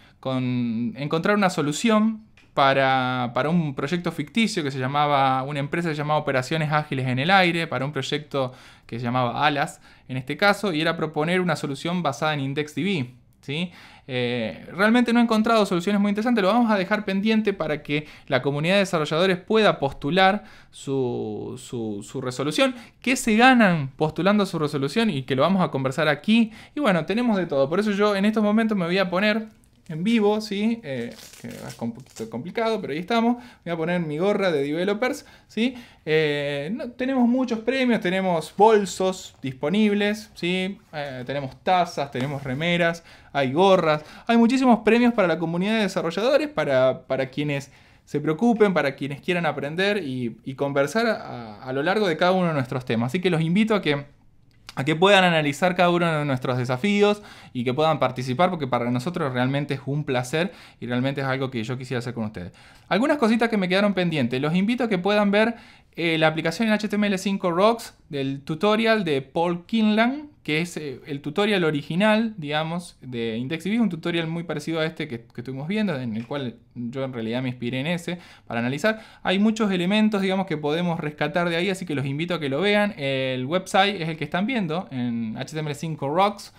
encontrar una solución para, un proyecto ficticio que se llamaba, una empresa llamada Operaciones Ágiles en el Aire, para un proyecto que se llamaba Alas, en este caso, y era proponer una solución basada en IndexDB. Eh, realmente no he encontrado soluciones muy interesantes, lo vamos a dejar pendiente para que la comunidad de desarrolladores pueda postular su, su resolución, que se ganan postulando su resolución y que lo vamos a conversar aquí. Y bueno, tenemos de todo, por eso yo en estos momentos me voy a poner en vivo, ¿sí? Eh, que es un poquito complicado, pero ahí estamos. Voy a poner mi gorra de developers, ¿sí? Eh, no, tenemos muchos premios, tenemos bolsos disponibles, ¿sí? Eh, tenemos tazas, tenemos remeras, hay gorras, hay muchísimos premios para la comunidad de desarrolladores, para, para quienes se preocupen, para quienes quieran aprender y, conversar a lo largo de cada uno de nuestros temas. Así que los invito a que a que puedan analizar cada uno de nuestros desafíos y que puedan participar, porque para nosotros realmente es un placer y realmente es algo que yo quisiera hacer con ustedes. Algunas cositas que me quedaron pendientes. Los invito a que puedan ver eh, la aplicación en HTML5 Rocks del tutorial de Paul Kinlan, que es eh, el tutorial original, digamos, de IndexedDB, un tutorial muy parecido a este que, estuvimos viendo, en el cual yo en realidad me inspiré en ese para analizar. Hay muchos elementos, digamos, que podemos rescatar de ahí, así que los invito a que lo vean. El website es el que están viendo en HTML5 Rocks,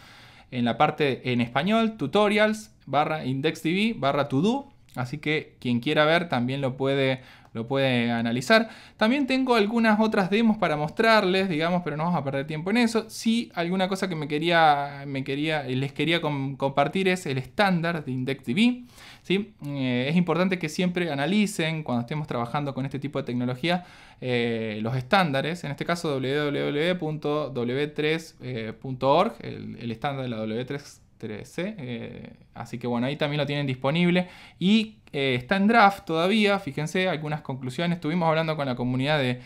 en la parte en español, tutorials, barra IndexedDB, barra todo. Así que quien quiera ver también lo puede lo puede analizar. También tengo algunas otras demos para mostrarles, digamos, pero no vamos a perder tiempo en eso. si alguna cosa que me quería, me quería, les quería compartir es el estándar de IndexedDB. ¿sí? Eh, es importante que siempre analicen cuando estemos trabajando con este tipo de tecnología eh, los estándares. En este caso www.w3.org, eh, el, el estándar de la W3 13. Eh, así que bueno, ahí también lo tienen disponible. Y eh, está en draft todavía, fíjense, algunas conclusiones. Estuvimos hablando con la comunidad de,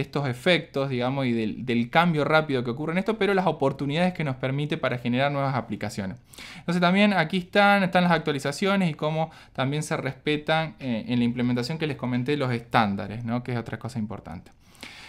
estos efectos, digamos, y del, cambio rápido que ocurre en esto, pero las oportunidades que nos permite para generar nuevas aplicaciones. Entonces también aquí están, están las actualizaciones y cómo también se respetan eh, en la implementación que les comenté los estándares, que es otra cosa importante.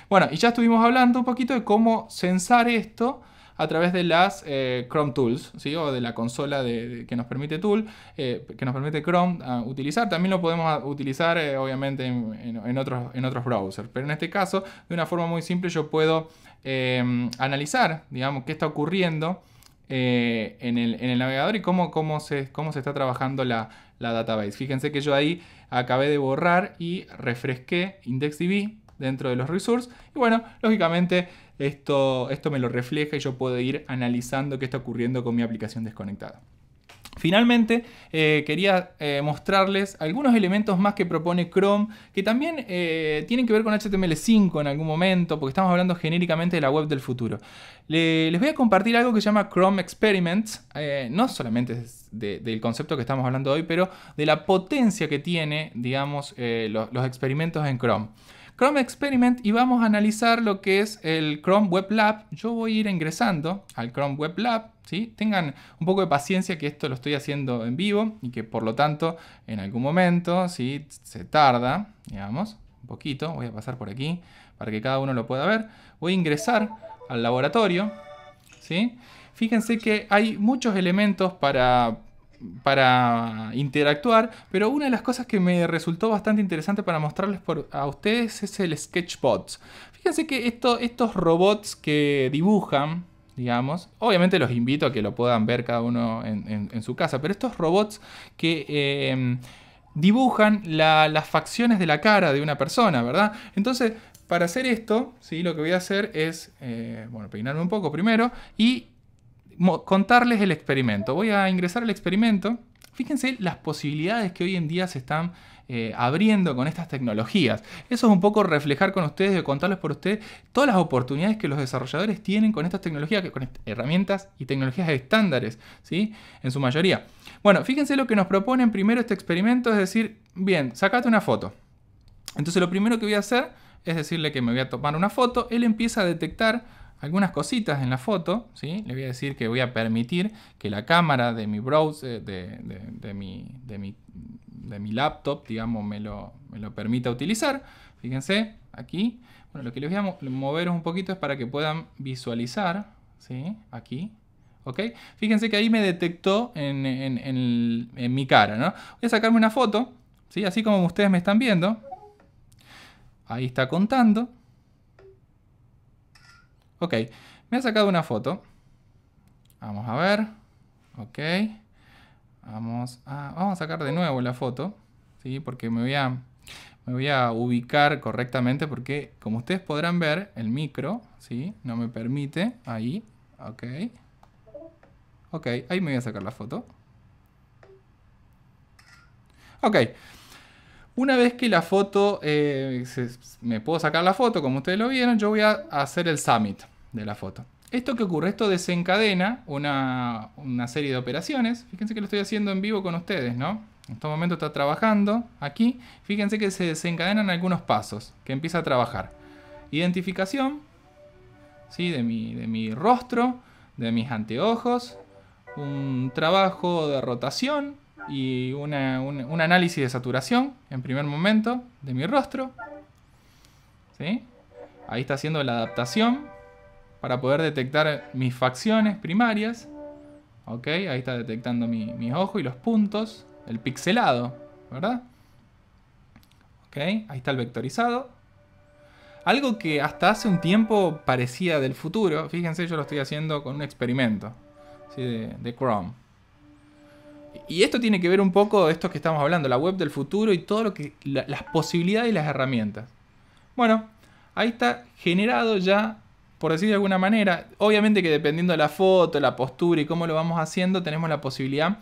Bueno, y ya estuvimos hablando un poquito de cómo censar esto a través de las eh, Chrome Tools, ¿sí? o de la consola que nos permite Tool, eh, que nos permite Chrome ah, utilizar. También lo podemos ah, utilizar, eh, obviamente, en, otros, en otros browsers. Pero en este caso, de una forma muy simple, yo puedo em, analizar, digamos, qué está ocurriendo. en, el, navegador y cómo, cómo, se, cómo se está trabajando la, la, database. Fíjense que yo ahí acabé de borrar y refresqué DB dentro de los resources. Y bueno, lógicamente esto, me lo refleja y yo puedo ir analizando qué está ocurriendo con mi aplicación desconectada. Finalmente, eh, quería eh, mostrarles algunos elementos más que propone Chrome, que también eh, tienen que ver con HTML5 en algún momento, porque estamos hablando genéricamente de la web del futuro. les voy a compartir algo que se llama Chrome Experiments, no solamente del concepto que estamos hablando hoy, pero de la potencia que tiene, digamos, los experimentos en Chrome. Chrome Experiment y vamos a analizar lo que es el Chrome Web Lab. Yo voy a ir ingresando al Chrome Web Lab. ¿sí? Tengan un poco de paciencia que esto lo estoy haciendo en vivo y que por lo tanto en algún momento se tarda, digamos, un poquito. Voy a pasar por aquí para que cada uno lo pueda ver. Voy a ingresar al laboratorio. ¿sí? Fíjense que hay muchos elementos para para interactuar, pero una de las cosas que me resultó bastante interesante para mostrarles a ustedes es el SketchBots. Fíjense que estos robots que dibujan, digamos, obviamente los invito a que lo puedan ver cada uno en, su casa, pero estos robots que... Em, dibujan las facciones de la cara de una persona, ¿verdad? Entonces, para hacer esto, ¿sí? lo que voy a hacer es, eh, bueno, peinarme un poco primero y contarles el experimento. Voy a ingresar al experimento. Fíjense las posibilidades que hoy en día se están eh, abriendo con estas tecnologías. Eso es un poco reflejar con ustedes, contarles por ustedes todas las oportunidades que los desarrolladores tienen con estas tecnologías, con herramientas y tecnologías estándares, ¿sí? En su mayoría. Bueno, fíjense lo que nos proponen primero este experimento, es decir, bien, sacate una foto. Entonces lo primero que voy a hacer es decirle que me voy a tomar una foto, él empieza a detectar algunas cositas en la foto, ¿sí? le voy a decir que voy a permitir que la cámara de mi browser, de, de, mi, laptop, digamos, me lo, me lo, permita utilizar. Fíjense, aquí, bueno, lo que les voy a mover un poquito es para que puedan visualizar, ¿sí? aquí, ¿ok? Fíjense que ahí me detectó en, en mi cara, ¿no? Voy a sacarme una foto, ¿sí? así como ustedes me están viendo. Ahí está contando. Ok, me ha sacado una foto. Vamos a ver. Ok. Vamos a, vamos a sacar de nuevo la foto. ¿sí? Porque me voy, a, me voy a ubicar correctamente. Porque como ustedes podrán ver, el micro ¿sí? no me permite. Ahí. Ok. Ok, ahí me voy a sacar la foto. Ok, una vez que la foto, eh, me puedo sacar la foto, como ustedes lo vieron, yo voy a hacer el summit de la foto. Esto que ocurre, esto desencadena una, serie de operaciones. Fíjense que lo estoy haciendo en vivo con ustedes, ¿no? En este momento está trabajando aquí. Fíjense que se desencadenan algunos pasos que empieza a trabajar. Identificación, ¿sí? De de mi rostro, de mis anteojos, un trabajo de rotación, y un, análisis de saturación en primer momento de mi rostro. Ahí está haciendo la adaptación para poder detectar mis facciones primarias. Ahí está detectando mi, mis ojos y los puntos. El pixelado, ¿verdad? Ahí está el vectorizado. Algo que hasta hace un tiempo parecía del futuro. Fíjense, yo lo estoy haciendo con un experimento de Chrome. Y esto tiene que ver un poco, esto que estamos hablando, la web del futuro y todo lo que. las posibilidades y las herramientas. Bueno, ahí está generado ya, por decir de alguna manera. Obviamente que dependiendo de la foto, la postura y cómo lo vamos haciendo, tenemos la posibilidad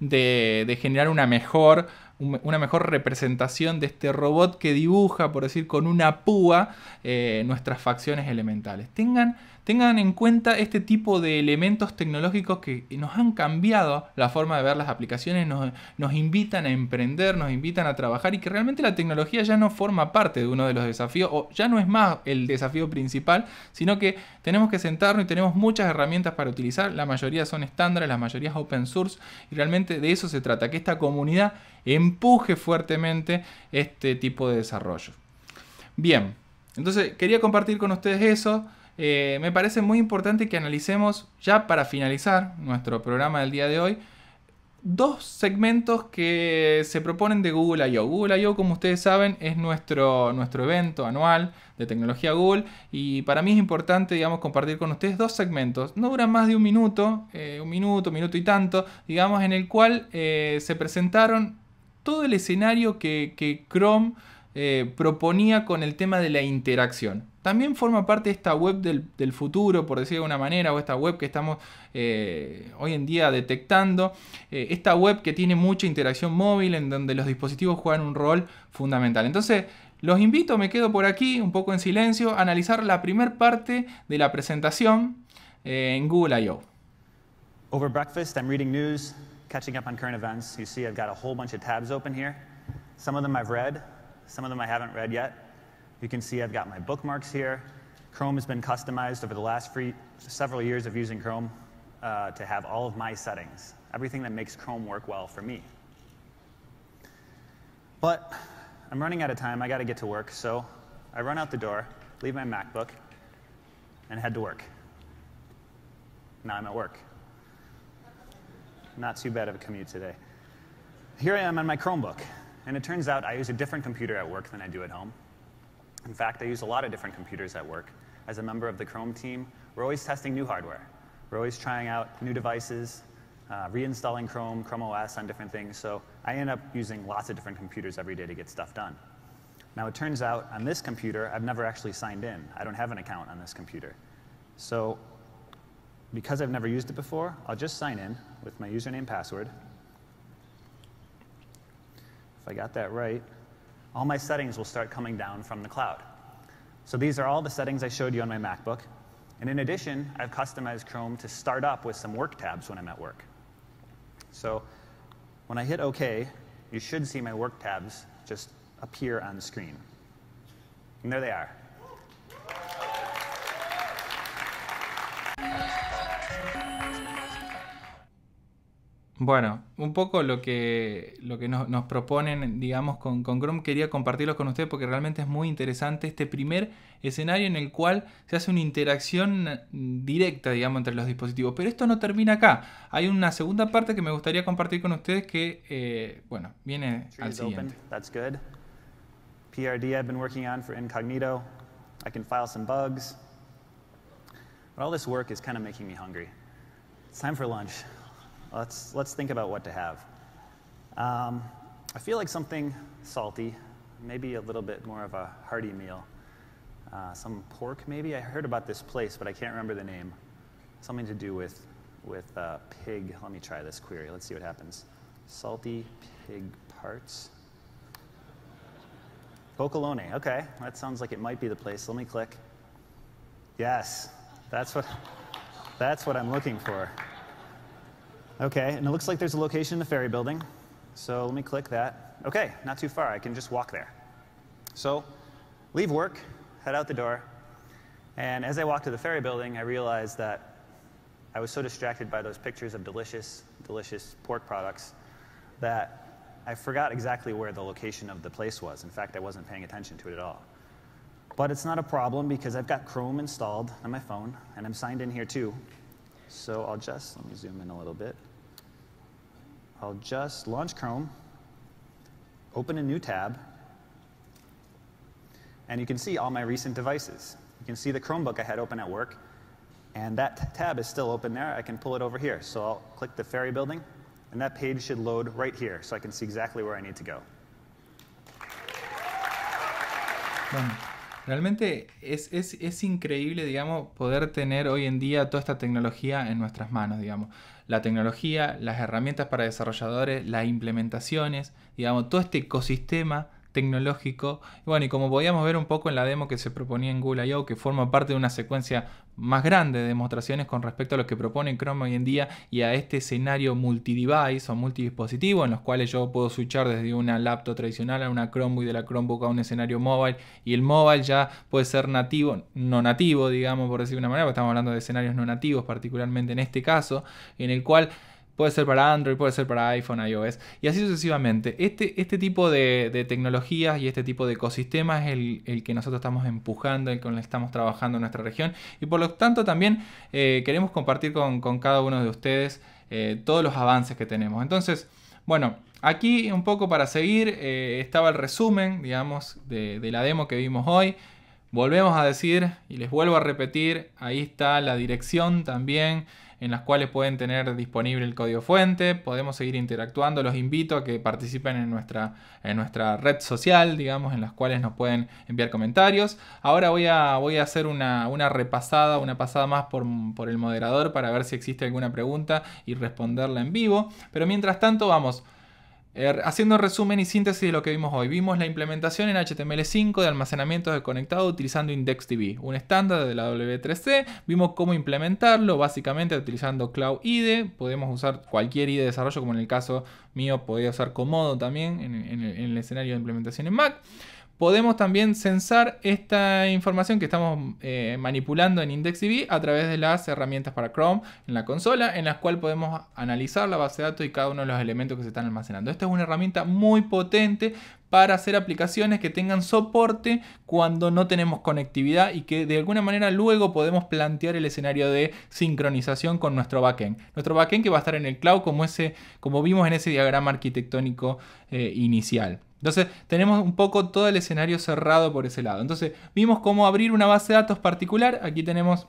de, generar una mejor una mejor representación de este robot que dibuja, por decir, con una púa eh, nuestras facciones elementales. Tengan, tengan en cuenta este tipo de elementos tecnológicos que nos han cambiado la forma de ver las aplicaciones, nos, invitan a emprender, nos invitan a trabajar y que realmente la tecnología ya no forma parte de uno de los desafíos o ya no es más el desafío principal, sino que tenemos que sentarnos y tenemos muchas herramientas para utilizar, la mayoría son estándares, la mayoría es open source y realmente de eso se trata, que esta comunidad empuje fuertemente este tipo de desarrollo. Bien, entonces quería compartir con ustedes eso. Eh, me parece muy importante que analicemos, ya para finalizar nuestro programa del día de hoy, dos segmentos que se proponen de Google I.O. Google I.O., como ustedes saben, es nuestro, nuestro evento anual de tecnología Google y para mí es importante, digamos, compartir con ustedes dos segmentos. No duran más de un minuto, eh, un minuto, minuto y tanto, digamos, en el cual eh, se presentaron todo el escenario que, Chrome proponía con el tema de la interacción también forma parte de esta web del, futuro, por decir de alguna manera, o esta web que estamos eh, hoy en día detectando. Eh, esta web que tiene mucha interacción móvil, en donde los dispositivos juegan un rol fundamental. Entonces, los invito, me quedo por aquí, un poco en silencio, a analizar la primer parte de la presentación eh, en Google I.O. Over breakfast, I'm reading news, catching up on current events. You see, I've got a whole bunch of tabs open here. Some of them I've read, some of them I haven't read yet. You can see I've got my bookmarks here. Chrome has been customized over the last free, several years of using Chrome uh, to have all of my settings, everything that makes Chrome work well for me. But I'm running out of time. I got to get to work. So I run out the door, leave my MacBook, and head to work. Now I'm at work. Not too bad of a commute today. Here I am on my Chromebook, and it turns out I use a different computer at work than I do at home. In fact, I use a lot of different computers at work. As a member of the Chrome team, we're always testing new hardware. We're always trying out new devices, uh, reinstalling Chrome, Chrome OS on different things. So I end up using lots of different computers every day to get stuff done. Now it turns out on this computer, I've never actually signed in. I don't have an account on this computer. So because I've never used it before, I'll just sign in with my username password. If I got that right, all my settings will start coming down from the cloud. So these are all the settings I showed you on my MacBook. And in addition, I've customized Chrome to start up with some work tabs when I'm at work. So when I hit OK, you should see my work tabs just appear on the screen. And there they are. Bueno, un poco lo que, lo que nos, proponen, digamos, con, con Chrome, quería compartirlo con ustedes porque realmente es muy interesante este primer escenario en el cual se hace una interacción directa, digamos, entre los dispositivos. Pero esto no termina acá. Hay una segunda parte que me gustaría compartir con ustedes que, eh, bueno, viene al siguiente. That's good. PRD I've been working on for incognito. I can file some bugs. all this work is kind of making me hungry. time for lunch. Let's, let's think about what to have. Um, I feel like something salty, maybe a little bit more of a hearty meal. Uh, some pork, maybe. I heard about this place, but I can't remember the name. Something to do with, with uh, pig. Let me try this query. Let's see what happens. Salty pig parts. Bocalone. Okay, that sounds like it might be the place. Let me click. Yes, that's what, that's what I'm looking for. Okay, and it looks like there's a location in the ferry building. So let me click that. Okay, not too far. I can just walk there. So leave work, head out the door. And as I walked to the ferry building, I realized that I was so distracted by those pictures of delicious, delicious pork products that I forgot exactly where the location of the place was. In fact, I wasn't paying attention to it at all. But it's not a problem because I've got Chrome installed on my phone, and I'm signed in here too. So I'll just, let me zoom in a little bit. I'll just launch Chrome, open a new tab, and you can see all my recent devices. You can see the Chromebook I had open at work, and that tab is still open there. I can pull it over here. So I'll click the ferry building, and that page should load right here so I can see exactly where I need to go. Bueno, realmente es, es, es increíble, digamos, poder tener hoy en día toda esta tecnología en nuestras manos, digamos. la tecnología, las herramientas para desarrolladores, las implementaciones, digamos, todo este ecosistema tecnológico. Y bueno, y como podíamos ver un poco en la demo que se proponía en Google I.O., que forma parte de una secuencia más grande de demostraciones con respecto a lo que propone Chrome hoy en día y a este escenario multi-device o multidispositivo, en los cuales yo puedo switchar desde una laptop tradicional a una Chromebook y de la Chromebook a un escenario móvil y el móvil ya puede ser nativo, no nativo, digamos, por decir de una manera, estamos hablando de escenarios no nativos, particularmente en este caso, en el cual Puede ser para Android, puede ser para iPhone, iOS y así sucesivamente. Este, este tipo de, tecnologías y este tipo de ecosistemas es el, que nosotros estamos empujando, el que estamos trabajando en nuestra región y por lo tanto también eh, queremos compartir con, cada uno de ustedes eh, todos los avances que tenemos. Entonces, bueno, aquí un poco para seguir eh, estaba el resumen, digamos, de la demo que vimos hoy. Volvemos a decir y les vuelvo a repetir, ahí está la dirección también en las cuales pueden tener disponible el código fuente, podemos seguir interactuando, los invito a que participen en nuestra, en nuestra red social, digamos, en las cuales nos pueden enviar comentarios. Ahora voy a, voy a hacer una, repasada, una pasada más por, por el moderador para ver si existe alguna pregunta y responderla en vivo, pero mientras tanto vamos... Eh, haciendo resumen y síntesis de lo que vimos hoy, vimos la implementación en HTML5 de almacenamiento de conectado utilizando IndexedDB, un estándar de la W3C. Vimos cómo implementarlo, básicamente utilizando Cloud IDE. Podemos usar cualquier IDE de desarrollo, como en el caso mío, podía usar Comodo también en el escenario de implementación en Mac podemos también censar esta información que estamos eh, manipulando en IndexedDB a través de las herramientas para Chrome en la consola, en las cuales podemos analizar la base de datos y cada uno de los elementos que se están almacenando. Esta es una herramienta muy potente para hacer aplicaciones que tengan soporte cuando no tenemos conectividad y que de alguna manera luego podemos plantear el escenario de sincronización con nuestro backend. Nuestro backend que va a estar en el cloud como, ese, como vimos en ese diagrama arquitectónico eh, inicial. Entonces tenemos un poco todo el escenario cerrado por ese lado. Entonces vimos cómo abrir una base de datos particular. Aquí tenemos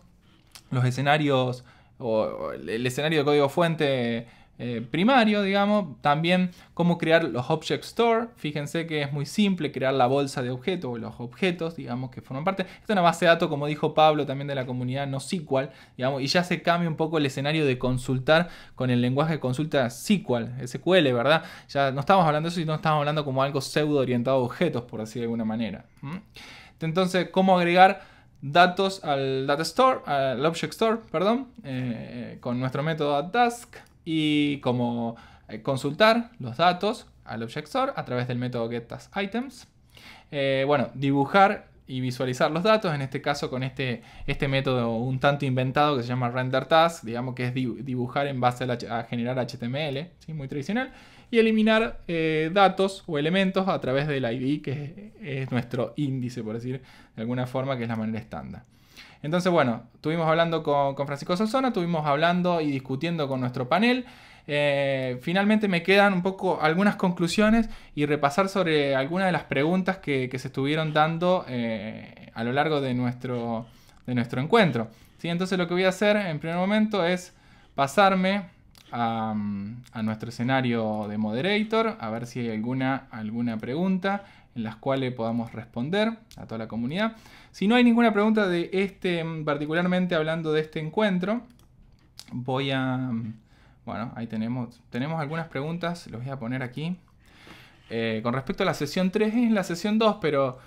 los escenarios o el escenario de código fuente eh, primario, digamos. También cómo crear los Object Store. Fíjense que es muy simple crear la bolsa de objetos o los objetos, digamos, que forman parte. Esta es una base de datos, como dijo Pablo, también de la comunidad NoSQL, digamos, y ya se cambia un poco el escenario de consultar con el lenguaje de consulta SQL, SQL, ¿verdad? Ya no estamos hablando de eso, no estamos hablando como algo pseudo orientado a objetos, por así de alguna manera. Entonces, ¿cómo agregar datos al Data Store, al Object Store, perdón, eh, con nuestro método task y como eh, consultar los datos al Object a través del método getTaskItems. Eh, bueno, dibujar y visualizar los datos, en este caso con este, este método un tanto inventado que se llama renderTask, digamos que es dibujar en base a, generar HTML, muy tradicional, y eliminar eh, datos o elementos a través del ID, que es nuestro índice, por decir de alguna forma, que es la manera estándar. Entonces, bueno, estuvimos hablando con, Francisco Solsona, estuvimos hablando y discutiendo con nuestro panel. Eh, finalmente me quedan un poco algunas conclusiones y repasar sobre algunas de las preguntas que, se estuvieron dando eh, a lo largo de nuestro, encuentro. ¿Sí? Entonces lo que voy a hacer en primer momento es pasarme a, nuestro escenario de moderator, a ver si hay alguna, alguna pregunta en las cuales podamos responder a toda la comunidad. Si no hay ninguna pregunta de este, mm, particularmente hablando de este encuentro, voy a... Mm, bueno, ahí tenemos, tenemos algunas preguntas, los voy a poner aquí. Eh, con respecto a la sesión 3, es la sesión 2, pero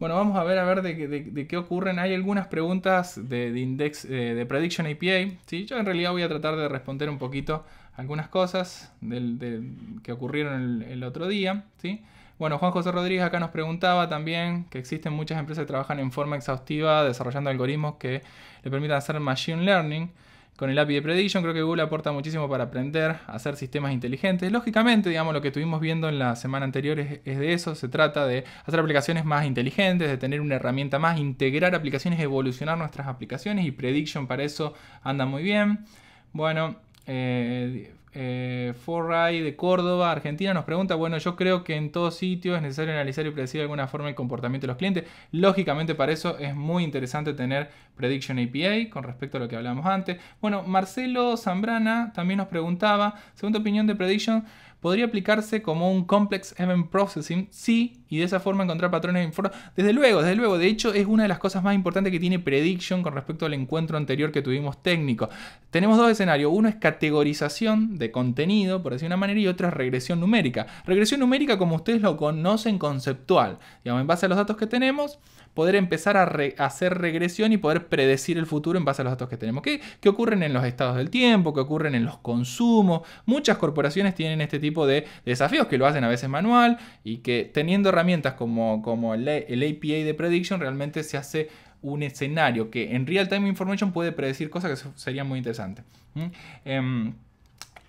bueno, vamos a ver a ver de, qué ocurren. Hay algunas preguntas de, index, eh, de Prediction API. ¿sí? Yo en realidad voy a tratar de responder un poquito algunas cosas del, que ocurrieron el, el otro día. ¿sí? Bueno, Juan José Rodríguez acá nos preguntaba también que existen muchas empresas que trabajan en forma exhaustiva desarrollando algoritmos que le permitan hacer machine learning. Con el API de Prediction creo que Google aporta muchísimo para aprender a hacer sistemas inteligentes. Lógicamente, digamos, lo que estuvimos viendo en la semana anterior es, de eso. Se trata de hacer aplicaciones más inteligentes, de tener una herramienta más, integrar aplicaciones, evolucionar nuestras aplicaciones y Prediction para eso anda muy bien. Bueno, eh, eh, de Córdoba, Argentina, nos pregunta, bueno, yo creo que en todos sitios es necesario analizar y predecir de alguna forma el comportamiento de los clientes. Lógicamente para eso es muy interesante tener Prediction API con respecto a lo que hablamos antes. Bueno, Marcelo Zambrana también nos preguntaba, segunda opinión de Prediction, podría aplicarse como un complex event processing, sí, y de esa forma encontrar patrones de información. Desde luego, desde luego, de hecho es una de las cosas más importantes que tiene prediction con respecto al encuentro anterior que tuvimos técnico. Tenemos dos escenarios, uno es categorización de contenido, por decir una manera, y otra es regresión numérica. Regresión numérica como ustedes lo conocen conceptual, digamos, en base a los datos que tenemos, poder empezar a hacer regresión y poder predecir el futuro en base a los datos que tenemos. ¿Qué, ¿Qué ocurren en los estados del tiempo? ¿Qué ocurren en los consumos? Muchas corporaciones tienen este tipo de desafíos que lo hacen a veces manual y que teniendo herramientas como, como el, APA API de Prediction realmente se hace un escenario que en Real Time Information puede predecir cosas que serían muy interesantes. ¿Mm? Em,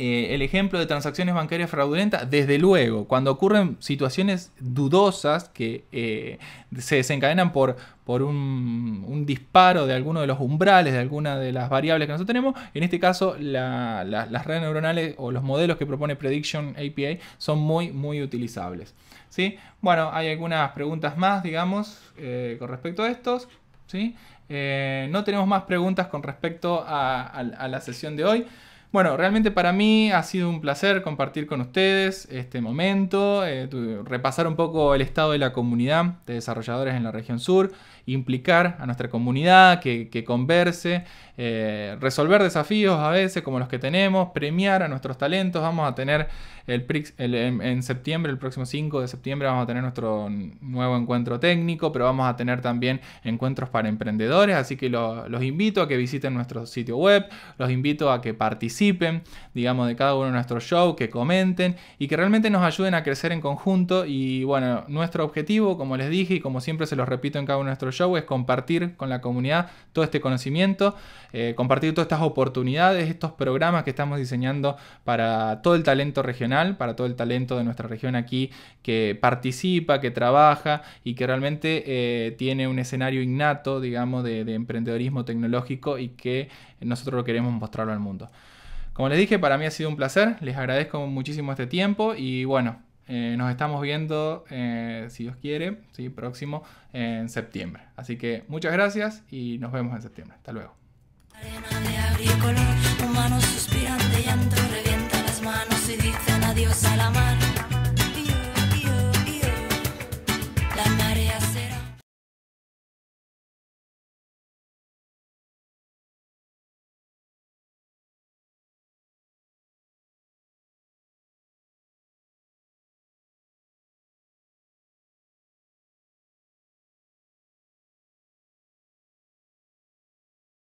eh, el ejemplo de transacciones bancarias fraudulentas, desde luego, cuando ocurren situaciones dudosas que eh, se desencadenan por, por un, disparo de alguno de los umbrales, de alguna de las variables que nosotros tenemos, en este caso las redes neuronales o los modelos que propone Prediction API son muy, muy utilizables. ¿sí? Bueno, hay algunas preguntas más, digamos, eh, con respecto a estos. ¿sí? no tenemos más preguntas con respecto a la sesión de hoy. Bueno, realmente para mí ha sido un placer compartir con ustedes este momento, eh, repasar un poco el estado de la comunidad de desarrolladores en la región sur, implicar a nuestra comunidad, que converse, eh, resolver desafíos a veces como los que tenemos, premiar a nuestros talentos. Vamos a tener el, en, septiembre, el próximo 5 de septiembre, vamos a tener nuestro nuevo encuentro técnico, pero vamos a tener también encuentros para emprendedores. Así que los invito a que visiten nuestro sitio web, los invito a que participen, digamos, de cada uno de nuestros shows, que comenten y que realmente nos ayuden a crecer en conjunto. Y bueno, nuestro objetivo, como les dije y como siempre se los repito en cada uno de nuestros shows, es compartir con la comunidad todo este conocimiento. Eh, compartir todas estas oportunidades, estos programas que estamos diseñando para todo el talento regional, para todo el talento de nuestra región aquí que participa, que trabaja y que realmente eh, tiene un escenario innato, digamos, de, emprendedorismo tecnológico y que nosotros lo queremos mostrarlo al mundo. Como les dije, para mí ha sido un placer, les agradezco muchísimo este tiempo y bueno, eh, nos estamos viendo, si Dios quiere, próximo en septiembre. Así que muchas gracias y nos vemos en septiembre. Hasta luego. Humanos suspiran de llanto, revienta las manos y dicen adiós a la mar.